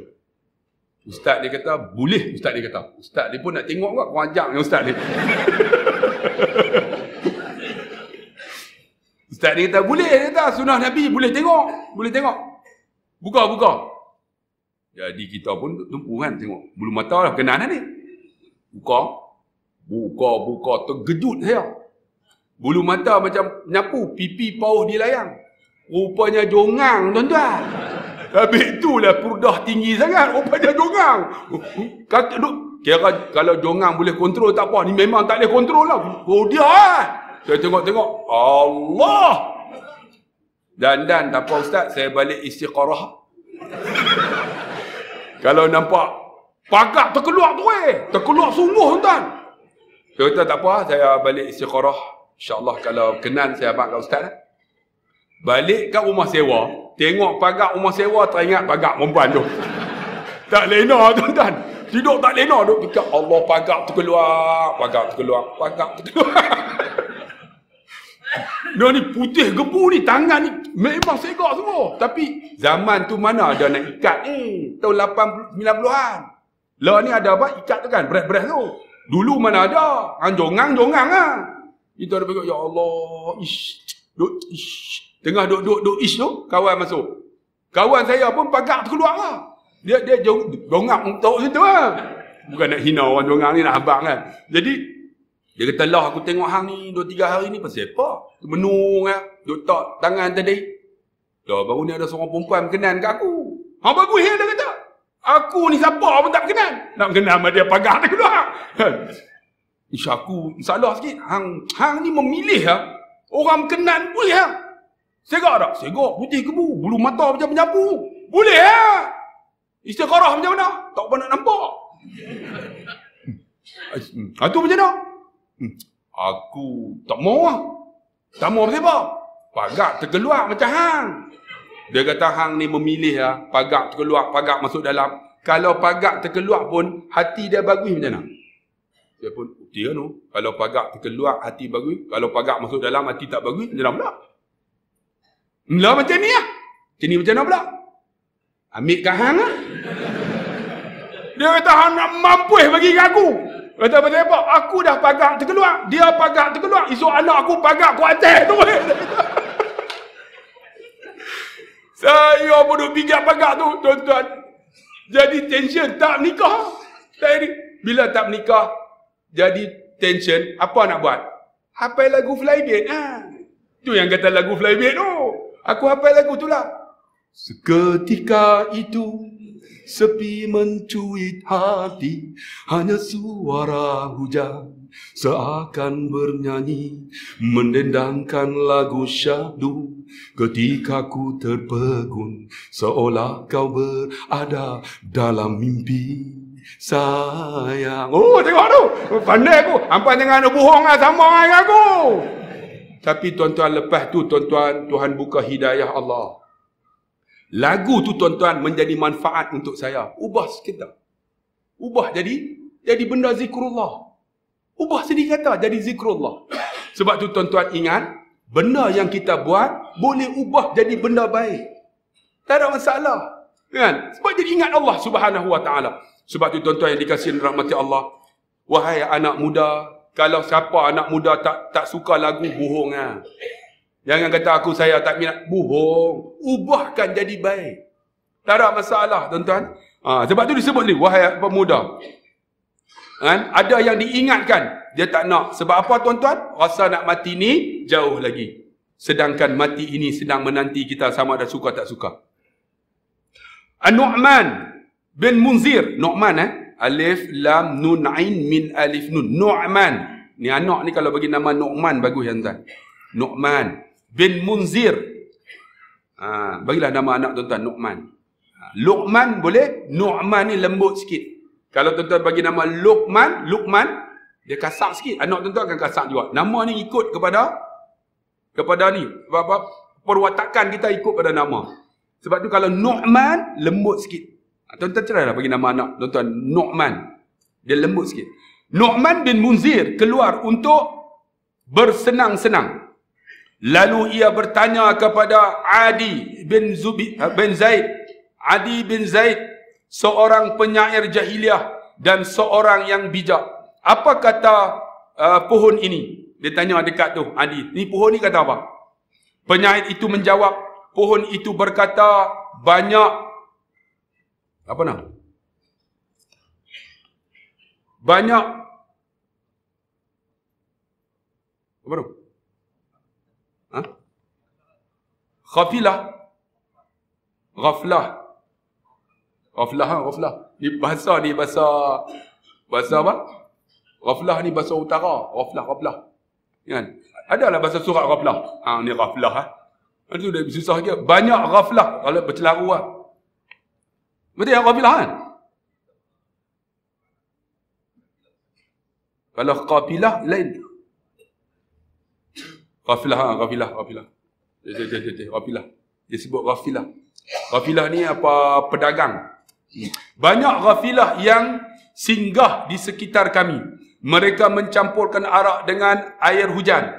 Ustaz dia kata, boleh Ustaz dia kata. Ustaz dia pun nak tengok kot, kurang ajak dengan Ustaz dia. Ustaz dia kata, boleh, dia kata, sunnah Nabi, boleh tengok, boleh tengok. Buka, buka. Jadi kita pun tumpu kan, tengok. Belum mata lah, kenal lah ni. Buka, buka, buka, tergejut saya. Bulu mata macam nyapu, pipi di layang, Rupanya jongang tuan-tuan. Tapi itulah purdah tinggi sangat. Rupanya jongang. Kata duk. Kira kalau jongang boleh kontrol tak apa. Ni memang tak boleh kontrol lah. Oh dia eh. Saya tengok-tengok. Allah. Dan dan tak apa ustaz. Saya balik istiqarah. kalau nampak. Pagak terkeluar tu eh. Terkeluar sungguh tuan-tuan. Saya kata tak apa. Saya balik istiqarah. InsyaAllah kalau kenal saya abang kat ustaz lah. Balik kat rumah sewa. Tengok pagak rumah sewa teringat pagak perempuan tu. tak lena tu tuan Tidur tak lena tu fikir Allah pagak tu keluar, pagak tu keluar, pagak tu keluar. Dia ni putih gebu ni, tangan ni memang segak semua. Tapi zaman tu mana ada nak ikat ni? Tahun 80-90an. Lah ni ada apa? Ikat tu kan, beres-beres tu. Dulu mana ada? anjongang jongang-jongang lah. Kita ada bagi, Ya Allah, ish, duk, ish. Tengah duk, duk, ish tu, kawan masuk. Kawan saya pun pagar terkeluar lah. Dia, dia jong, jongak untuk situ lah. Bukan nak hina orang jongak ni, nak abang kan. Jadi, dia kata, lah aku tengok hang ni, dua, tiga hari ni, pasal apa? Menung lah, duk tak tangan tadi. Dah baru ni ada seorang perempuan berkenan kat aku. Hang bagus ya, dia kata. Aku ni siapa pun tak berkenan. Nak berkenan sama dia pagar terkeluar. Ish aku salah sikit. Hang hang ni memilih ya. Orang kenan boleh ya. Segak tak? Segak. Putih kebu. Bulu mata macam menyapu. Boleh ya. Istiqarah macam mana? Tak pernah nampak. Hmm. Itu macam mana? Hmm. Aku tak mau lah. Tak mau pasal apa? Pagak terkeluar macam hang. Dia kata hang ni memilih ya. Pagak terkeluar, pagak masuk dalam. Kalau pagak terkeluar pun hati dia bagus macam mana? Dia pun, dia tu kalau pagak terkeluar hati bagus kalau pagak masuk dalam hati tak bagus dalam pula lah macam ni lah macam ni macam mana pula ambil kahang lah dia kata hang nak mampus bagi ke aku kata apa apa aku dah pagak terkeluar dia pagak terkeluar isu anak aku pagak ku atas tu saya pun duk pijak pagak tu tuan-tuan jadi tension tak nikah tak ini. bila tak nikah jadi tension, apa nak buat? Hafal lagu Flybeat. Ha. Tu yang kata lagu Flybeat tu. Oh. Aku hafal lagu tu lah. Seketika itu sepi mencuit hati hanya suara hujan seakan bernyanyi mendendangkan lagu syadu. ketika ku terpegun seolah kau berada dalam mimpi. Sayang. Oh, tengok tu. Pandai aku. Ampun tengah nak bohong lah sama dengan aku. Tapi tuan-tuan lepas tu, tuan-tuan, Tuhan buka hidayah Allah. Lagu tu tuan-tuan menjadi manfaat untuk saya. Ubah sekejap. Ubah jadi, jadi benda zikrullah. Ubah sedih kata jadi zikrullah. Sebab tu tuan-tuan ingat, benda yang kita buat boleh ubah jadi benda baik. Tak ada masalah. Kan? Sebab jadi ingat Allah subhanahu wa ta'ala. Sebab tu tuan-tuan yang dikasihi rahmati Allah. Wahai anak muda, kalau siapa anak muda tak tak suka lagu bohong ah. Jangan kata aku saya tak minat bohong. Ubahkan jadi baik. Tak ada masalah tuan-tuan. Ha, sebab tu disebut ni wahai pemuda. Kan? Ada yang diingatkan dia tak nak. Sebab apa tuan-tuan? Rasa nak mati ni jauh lagi. Sedangkan mati ini sedang menanti kita sama ada suka tak suka. An-Nu'man bin Munzir Nu'man eh Alif Lam Nun Ain Min Alif Nun Nu'man ni anak ni kalau bagi nama Nu'man bagus ya tuan Nu'man bin Munzir ha, bagilah nama anak tuan-tuan Nu'man ha, Luqman boleh Nu'man ni lembut sikit kalau tuan-tuan bagi nama Luqman Luqman dia kasar sikit anak tuan-tuan akan kasar juga nama ni ikut kepada kepada ni apa perwatakan kita ikut pada nama sebab tu kalau Nu'man lembut sikit Tuan-tuan try lah bagi nama anak Tuan-tuan Nu'man Dia lembut sikit Nu'man bin Munzir keluar untuk Bersenang-senang Lalu ia bertanya kepada Adi bin, Zubi, eh, bin Zaid Adi bin Zaid Seorang penyair jahiliah Dan seorang yang bijak Apa kata uh, pohon ini? Dia tanya dekat tu Adi Ni pohon ni kata apa? Penyair itu menjawab Pohon itu berkata Banyak apa nak? Banyak apa nama? Ha? Khafilah. Ghaflah. Ghaflah ha, ghaflah. Ni bahasa ni bahasa bahasa apa? Ghaflah ni bahasa utara, ghaflah, ghaflah. Kan? Adalah bahasa surat ghaflah. Ha ni ghaflah ha. Itu dia susah dia. Banyak ghaflah kalau bercelaru ha. Betul yang kabilah kan? Kalau kabilah lain. Kafilah ha, kafilah, kafilah. Jadi jadi jadi jadi kafilah. Dia sebut kafilah. Kafilah ni apa pedagang. Banyak kafilah yang singgah di sekitar kami. Mereka mencampurkan arak dengan air hujan.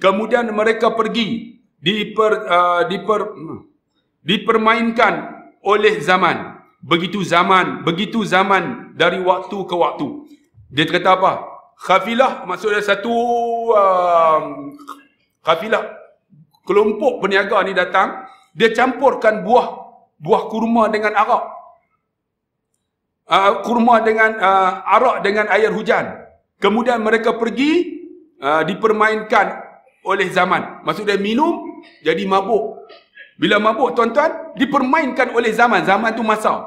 Kemudian mereka pergi diper, uh, diper, hmm, dipermainkan oleh zaman begitu zaman begitu zaman dari waktu ke waktu dia kata apa Kafilah, maksudnya satu um, khafilah kelompok peniaga ni datang dia campurkan buah buah kurma dengan arak uh, kurma dengan uh, arak dengan air hujan kemudian mereka pergi uh, dipermainkan oleh zaman maksudnya minum jadi mabuk bila mabuk tuan-tuan dipermainkan oleh zaman. Zaman tu masa.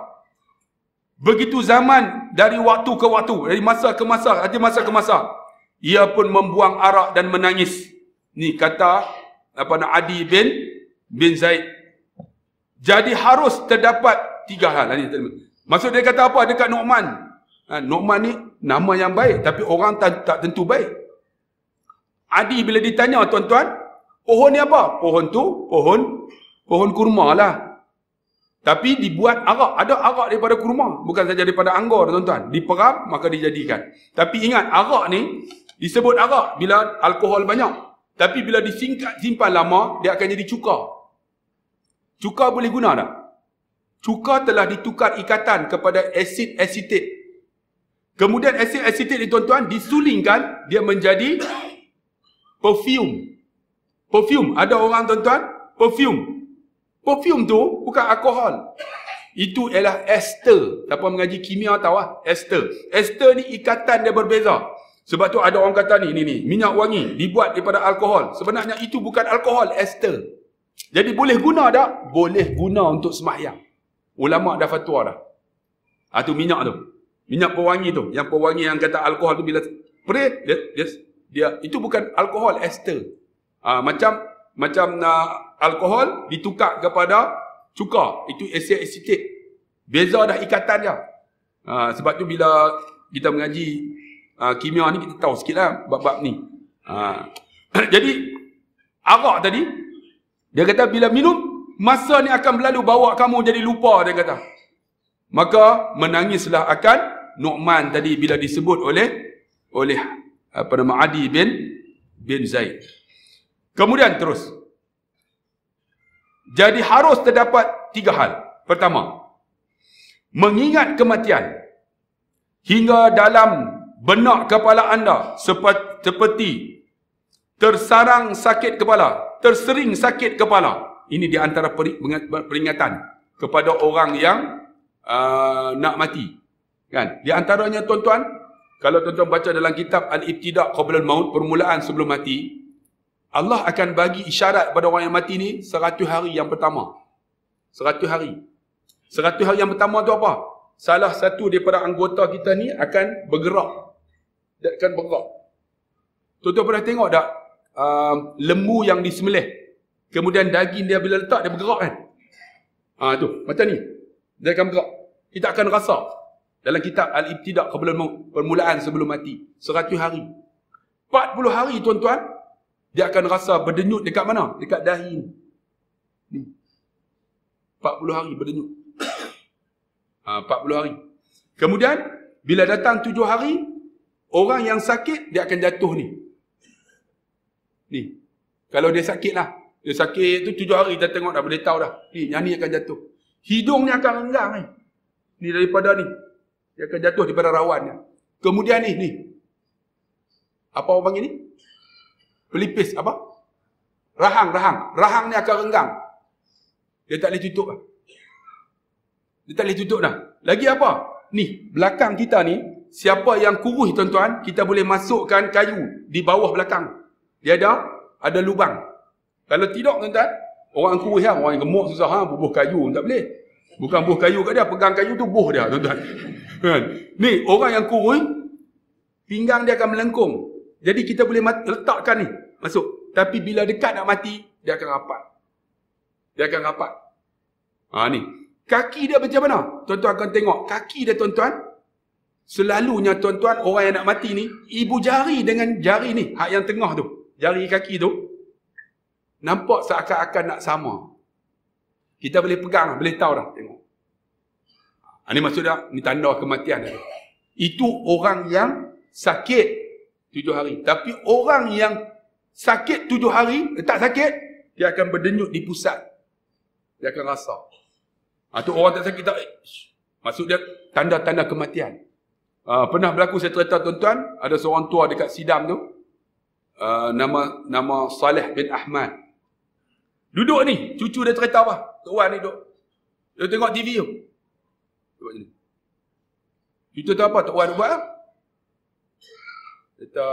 Begitu zaman dari waktu ke waktu, dari masa ke masa, dari masa ke masa. Ia pun membuang arak dan menangis. Ni kata apa nak Adi bin bin Zaid. Jadi harus terdapat tiga hal. Ini. Maksud dia kata apa dekat Nu'man? Ha, Nu'man ni nama yang baik tapi orang tak, tak tentu baik. Adi bila ditanya tuan-tuan, pohon ni apa? Pohon tu pohon pohon kurma lah. Tapi dibuat arak. Ada arak daripada kurma. Bukan saja daripada anggur, tuan-tuan. Diperam, maka dijadikan. Tapi ingat, arak ni disebut arak bila alkohol banyak. Tapi bila disingkat simpan lama, dia akan jadi cuka. Cuka boleh guna tak? Cuka telah ditukar ikatan kepada asid acetate. Kemudian asid acetate ni tuan-tuan disulingkan, dia menjadi perfume. Perfume. Ada orang tuan-tuan, perfume. Perfume tu bukan alkohol. Itu ialah ester. Siapa mengaji kimia tahu lah. Ester. Ester ni ikatan dia berbeza. Sebab tu ada orang kata ni, ni, ni, minyak wangi dibuat daripada alkohol. Sebenarnya itu bukan alkohol, ester. Jadi boleh guna tak? Boleh guna untuk semayang. Ulama dah fatwa dah. Ha, tu minyak tu. Minyak pewangi tu. Yang pewangi yang kata alkohol tu bila pray, dia, dia, dia, itu bukan alkohol, ester. Ha, macam, macam nak, uh, alkohol ditukar kepada cuka. Itu asid acetate. Beza dah ikatannya. Ha, sebab tu bila kita mengaji ha, kimia ni kita tahu sikitlah bab-bab ni. Ha. Jadi arak tadi dia kata bila minum masa ni akan berlalu bawa kamu jadi lupa dia kata. Maka menangislah akan Nu'man tadi bila disebut oleh oleh apa nama Adi bin bin Zaid. Kemudian terus jadi harus terdapat tiga hal. Pertama, mengingat kematian hingga dalam benak kepala anda seperti, seperti tersarang sakit kepala, tersering sakit kepala. Ini di antara peringatan kepada orang yang uh, nak mati. Kan? Di antaranya tuan-tuan, kalau tuan-tuan baca dalam kitab Al-Ibtidak Qabla Maut, permulaan sebelum mati, Allah akan bagi isyarat pada orang yang mati ni 100 hari yang pertama. 100 hari. 100 hari yang pertama tu apa? Salah satu daripada anggota kita ni akan bergerak. Dia akan bergerak. Tuan-tuan pernah tengok tak? Um, lembu yang disembelih. Kemudian daging dia bila letak dia bergerak kan? Ha, tu. Macam ni. Dia akan bergerak. Kita akan rasa. Dalam kitab Al-Ibtidak permulaan sebelum mati. 100 hari. empat puluh hari tuan-tuan. Dia akan rasa berdenyut dekat mana? Dekat dahi. Ni. 40 hari berdenyut. ha, ah, 40 hari. Kemudian, bila datang 7 hari, orang yang sakit, dia akan jatuh ni. Ni. Kalau dia sakit lah. Dia sakit tu 7 hari, dia tengok dah, boleh tahu dah. Ni, yang ni akan jatuh. Hidung ni akan renggang ni. Ni daripada ni. Dia akan jatuh daripada rawan ni. Kemudian ni, ni. Apa orang panggil ni? pelipis apa? Rahang, rahang. Rahang ni akan renggang. Dia tak boleh tutup. Lah. Dia tak boleh tutup dah. Lagi apa? Ni, belakang kita ni, siapa yang kurus tuan-tuan, kita boleh masukkan kayu di bawah belakang. Dia ada, ada lubang. Kalau tidak tuan-tuan, orang kurus lah, ya, orang yang gemuk susah, ha? bubuh kayu tak boleh. Bukan buh kayu kat dia, pegang kayu tu buh dia tuan-tuan. Kan? ni, orang yang kurus, pinggang dia akan melengkung. Jadi kita boleh letakkan ni, masuk. Tapi bila dekat nak mati, dia akan rapat. Dia akan rapat. Ha ni. Kaki dia macam mana? Tuan-tuan akan tengok. Kaki dia tuan-tuan, selalunya tuan-tuan orang yang nak mati ni, ibu jari dengan jari ni, hak yang tengah tu, jari kaki tu, nampak seakan-akan nak sama. Kita boleh pegang, lah, boleh tahu dah. Tengok. Ha, ini maksud dia, ni tanda kematian dia. Itu orang yang sakit tujuh hari. Tapi orang yang sakit tujuh hari, eh, tak sakit, dia akan berdenyut di pusat. Dia akan rasa. Atau ah, orang tak sakit tak? Eh, Maksud dia, tanda-tanda kematian. Ha, pernah berlaku saya cerita tuan-tuan, ada seorang tua dekat Sidam tu, uh, nama nama Saleh bin Ahmad. Duduk ni, cucu dia cerita apa? Tuan ni duduk. Dia tengok TV tu. Tengok sini. Cucu tu apa? Tuan buat apa? Kata,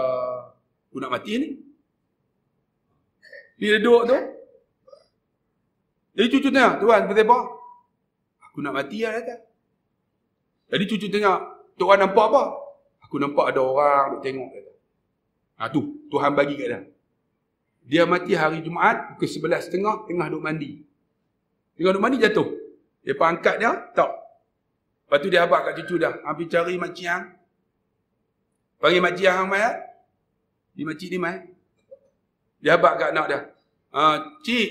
aku nak mati ni. Dia duduk tu. Jadi cucu tengah, tuan kata Aku nak mati lah kata. Jadi cucu tengah, tuan nampak apa? Aku nampak ada orang nak tengok kata. Ha tu, Tuhan bagi kat dia. Dia mati hari Jumaat, pukul setengah tengah duduk mandi. Tengah duduk mandi jatuh. Dia pangkat dia, tak. Lepas tu dia habak kat cucu dah. Hampir cari makcik hang. Panggil makcik hang mayat. Eh. Di makcik ni mayat. Dia habak kat anak dia. Ha, cik.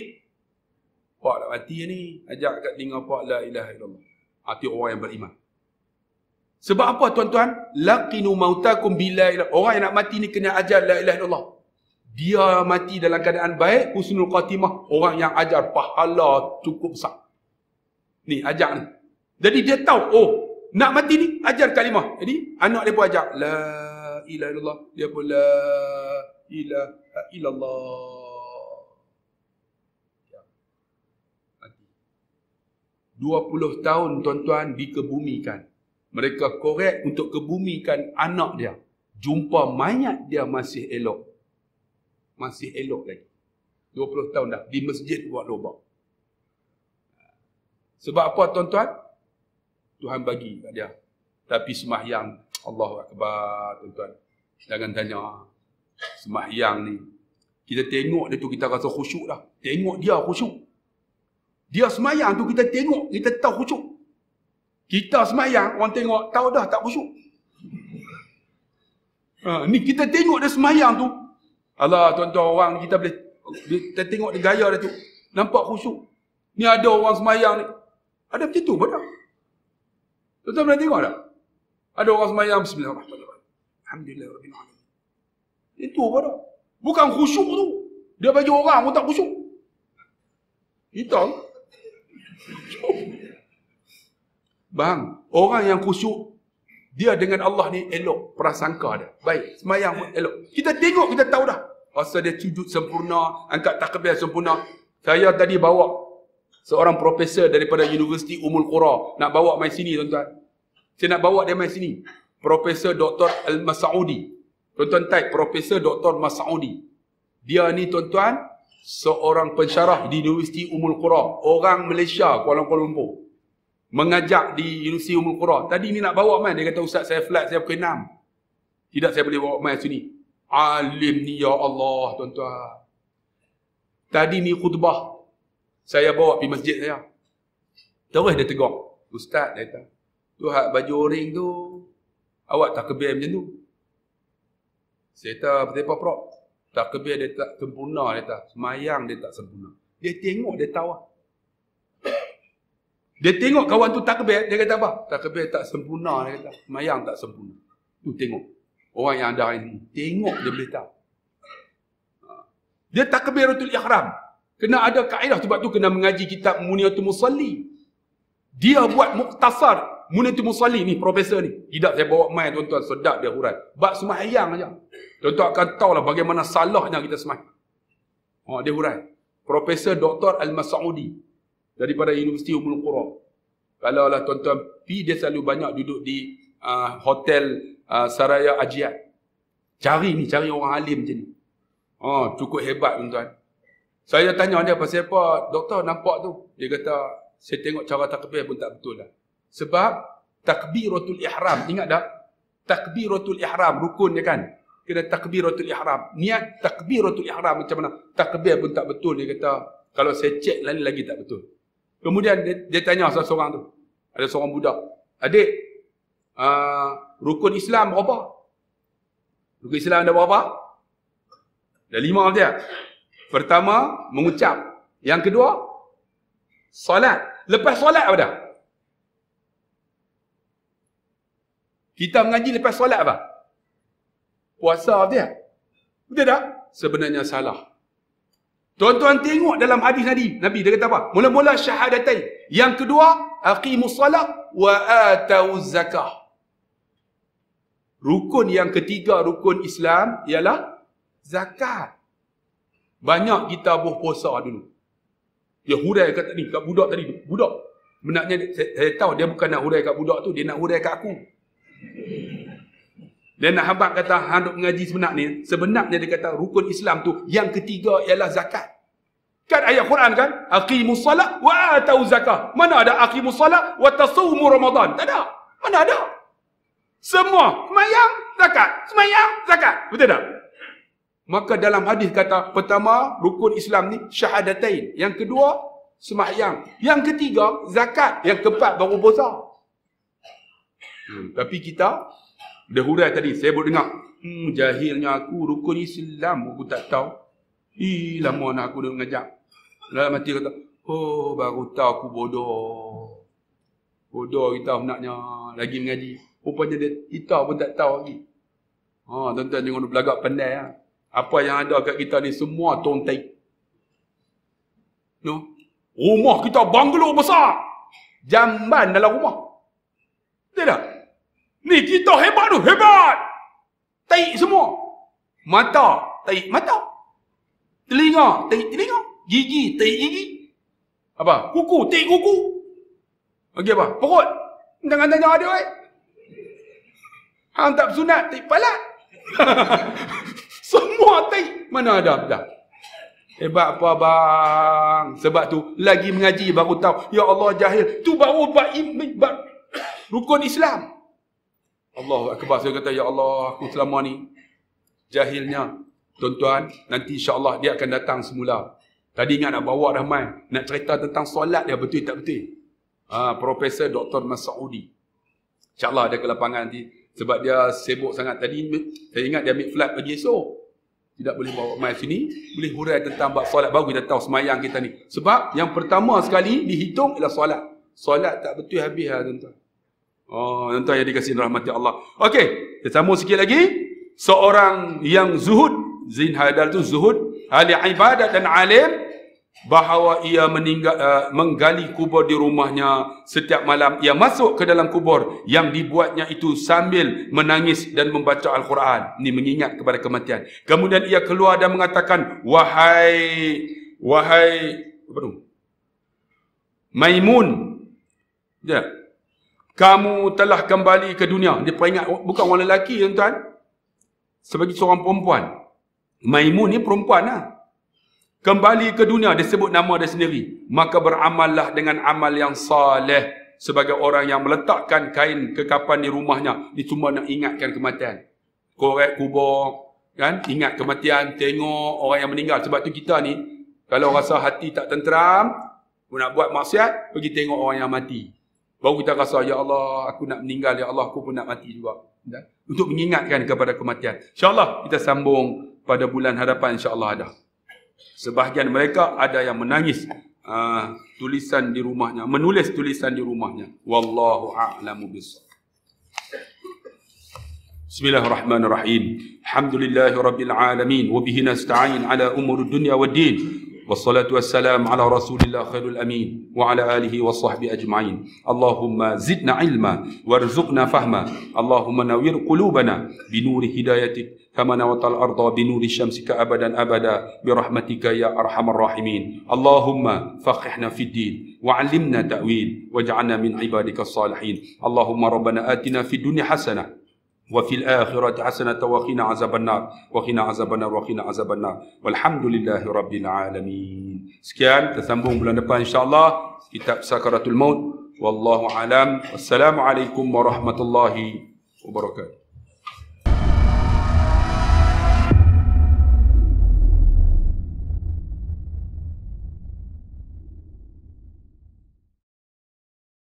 Pak dah mati ni. Ajak kat tinggal pak la ilaha illallah. Hati orang yang beriman. Sebab apa tuan-tuan? Laqinu mautakum bila ilah. Orang yang nak mati ni kena ajar la ilaha illallah. Dia mati dalam keadaan baik. Husnul Qatimah. Orang yang ajar pahala cukup besar. Ni ajar ni. Jadi dia tahu. Oh. Nak mati ni. Ajar kalimah. Jadi anak dia pun ajar. La ilaha illallah. Dia pun la ilaha ilaha illallah. 20 ya. tahun tuan-tuan dikebumikan. Mereka korek untuk kebumikan anak dia. Jumpa mayat dia masih elok. Masih elok lagi. 20 tahun dah di masjid buat lubang. Sebab apa tuan-tuan? Tuhan bagi kat dia. Tapi semahyang Allahu Akbar tuan-tuan. Jangan tanya. Semayang ni. Kita tengok dia tu kita rasa khusyuk dah. Tengok dia khusyuk. Dia semayang tu kita tengok, kita tahu khusyuk. Kita semayang, orang tengok, tahu dah tak khusyuk. Ha, ni kita tengok dia semayang tu. Alah tuan-tuan orang kita boleh, kita tengok dia gaya dia tu. Nampak khusyuk. Ni ada orang semayang ni. Ada macam tu pun dah. Tuan-tuan pernah tengok tak? Ada orang semayang, Bismillahirrahmanirrahim. Alhamdulillah. Alhamdulillah. Itu apa tu? Bukan khusyuk tu. Dia bagi orang pun tak khusyuk. Hitam. Bang, orang yang khusyuk, dia dengan Allah ni elok prasangka dia. Baik, semayang pun elok. Kita tengok, kita tahu dah. Rasa dia sujud sempurna, angkat takbir sempurna. Saya tadi bawa seorang profesor daripada Universiti Umul Qura. Nak bawa main sini tuan-tuan. Saya nak bawa dia main sini. Profesor Dr. Al-Masaudi. Tuan-tuan type Profesor Dr. Mas'udi. Dia ni tuan-tuan seorang pensyarah di Universiti Umul Qura. Orang Malaysia, Kuala Lumpur. Mengajak di Universiti Umul Qura. Tadi ni nak bawa main. Dia kata, Ustaz saya flat, saya pukul 6. Tidak saya boleh bawa main sini. Alim ni ya Allah tuan-tuan. Tadi ni khutbah. Saya bawa pergi masjid saya. Terus dia tegur. Ustaz, dia kata, tu hak baju orang tu, awak tak kebiar macam tu. Saya tak berdepan perak. Tak kebir dia tak sempurna dia tak. Semayang dia tak sempurna. Dia tengok dia tahu. Dia tengok kawan tu tak kebir. Dia kata apa? Tak kebir tak sempurna dia kata. Semayang tak sempurna. Tu tengok. Orang yang ada ilmu. Tengok dia boleh tahu. Ha. Dia tak kebir rutul ikhram. Kena ada kaedah. Sebab tu kena mengaji kitab Muniatul Musalli. Dia buat muktasar Muniti Musali ni, profesor ni. Tidak saya bawa main tuan-tuan. Sedap dia hurai. Bak semayang aja. Tuan-tuan akan tahulah bagaimana salahnya kita semayang. Oh, dia hurai. Profesor Dr. Al-Mas'udi. Daripada Universiti Umul Qura. Kalau lah tuan-tuan dia selalu banyak duduk di uh, hotel uh, Saraya Ajiat. Cari ni, cari orang alim macam ni. Oh, cukup hebat tuan-tuan. Saya tanya dia pasal apa, doktor nampak tu. Dia kata, saya tengok cara takbir pun tak betul lah. Sebab takbiratul ihram. Ingat tak? Takbiratul ihram. Rukunnya kan? Kena takbiratul ihram. Niat takbiratul ihram macam mana? Takbir pun tak betul. Dia kata, kalau saya cek lain lagi tak betul. Kemudian dia, dia tanya seorang tu. Ada seorang budak. Adik, uh, rukun Islam berapa? Rukun Islam ada berapa? Ada lima dia. Pertama, mengucap. Yang kedua, solat. Lepas solat apa dah? Kita mengaji lepas solat apa? Puasa dia. Betul tak? Sebenarnya salah. Tuan-tuan tengok dalam hadis Nabi, Nabi dia kata apa? Mula-mula syahadatain. Yang kedua, aqimus salat wa atuz zakah. Rukun yang ketiga rukun Islam ialah zakat. Banyak kita buh puasa dulu. Ya hurai kat ni, kat budak tadi, budak. Benarnya saya, saya, tahu dia bukan nak hurai kat budak tu, dia nak hurai kat aku. Dan nak Nahabat kata, handuk mengaji sebenarnya, sebenarnya dia kata rukun Islam tu yang ketiga ialah zakat. Kan ayat Quran kan? Aqimus salat wa atau zakat. Mana ada aqimus salat wa tasawmu ramadhan? Tak ada. Mana ada? Semua. Semayang, zakat. Semayang, zakat. Betul tak? Maka dalam hadis kata, pertama rukun Islam ni syahadatain. Yang kedua, semayang. Yang ketiga, zakat. Yang keempat, baru besar. Hmm. Tapi kita dia hurai tadi saya boleh dengar hmm, jahilnya aku rukun Islam aku tak tahu. Ih lama hmm. aku dia mengajak. Lalu mati kata, "Oh baru tahu aku bodoh." Bodoh kita naknya lagi mengaji. Rupanya dia kita pun tak tahu lagi. Ha, tuan-tuan jangan -tuan, belagak pandai ha. Apa yang ada kat kita ni semua tontai. No. Rumah kita banglo besar. Jamban dalam rumah. Betul tak? Ni kita hebat tu, hebat. Taik semua. Mata, taik mata. Telinga, taik telinga. Gigi, taik gigi. Apa? Kuku, taik kuku. Okey apa? Perut. Jangan tanya ada oi. Hang sunat, taik palat. semua taik. Mana ada abdah? Hebat apa bang? Sebab tu lagi mengaji baru tahu. Ya Allah jahil. Tu baru buat rukun Islam. Allahu Akbar. Saya kata, Ya Allah, aku selama ni jahilnya. Tuan-tuan, nanti Allah dia akan datang semula. Tadi ingat nak bawa Rahman. Nak cerita tentang solat dia betul tak betul. Ha, Profesor Dr. Masaudi. InsyaAllah dia ke lapangan nanti. Sebab dia sibuk sangat tadi. Saya ingat dia ambil flight pagi esok. Tidak boleh bawa mai sini. Boleh hurai tentang buat solat baru kita tahu semayang kita ni. Sebab yang pertama sekali dihitung ialah solat. Solat tak betul habis lah tuan-tuan. Oh, tuan-tuan yang dikasihi rahmat ya Allah. Okey, kita sambung sikit lagi. Seorang yang zuhud, zin hadal tu zuhud, ahli ibadat dan alim bahawa ia meninggal, uh, menggali kubur di rumahnya setiap malam ia masuk ke dalam kubur yang dibuatnya itu sambil menangis dan membaca al-Quran ini mengingat kepada kematian kemudian ia keluar dan mengatakan wahai wahai apa tu Maimun ya kamu telah kembali ke dunia. Dia peringat bukan orang lelaki tuan-tuan. Ya, sebagai seorang perempuan. Maimun ni perempuan lah. Kembali ke dunia. Dia sebut nama dia sendiri. Maka beramallah dengan amal yang saleh Sebagai orang yang meletakkan kain kekapan di rumahnya. Dia cuma nak ingatkan kematian. Korek kubur. Kan? Ingat kematian. Tengok orang yang meninggal. Sebab tu kita ni. Kalau rasa hati tak tenteram. Nak buat maksiat. Pergi tengok orang yang mati. Baru kita rasa, Ya Allah, aku nak meninggal. Ya Allah, aku pun nak mati juga. Ya? Untuk mengingatkan kepada kematian. InsyaAllah kita sambung pada bulan hadapan. InsyaAllah ada. Sebahagian mereka ada yang menangis uh, tulisan di rumahnya. Menulis tulisan di rumahnya. Wallahu a'lamu bisa. Bismillahirrahmanirrahim. Alhamdulillahirabbil alamin wa ala umur dunia wad din. والصلاة والسلام على رسول الله خير الأمين وعلى آله وصحبه أجمعين اللهم زدنا علما وارزقنا فهما اللهم نوير قلوبنا بنور هدايتك كما نوت الأرض بنور شمسك أبدا أبدا برحمتك يا أرحم الراحمين اللهم فقحنا في الدين وعلمنا تأويل واجعلنا من عبادك الصالحين اللهم ربنا آتنا في الدنيا حسنة وفي الآخرة حسنة وقنا عذاب النار وقنا عذاب النار وقنا عذاب النار والحمد لله رب العالمين سكان تسمبون بلان إن شاء الله كتاب سكرة الموت والله أعلم والسلام عليكم ورحمة الله وبركاته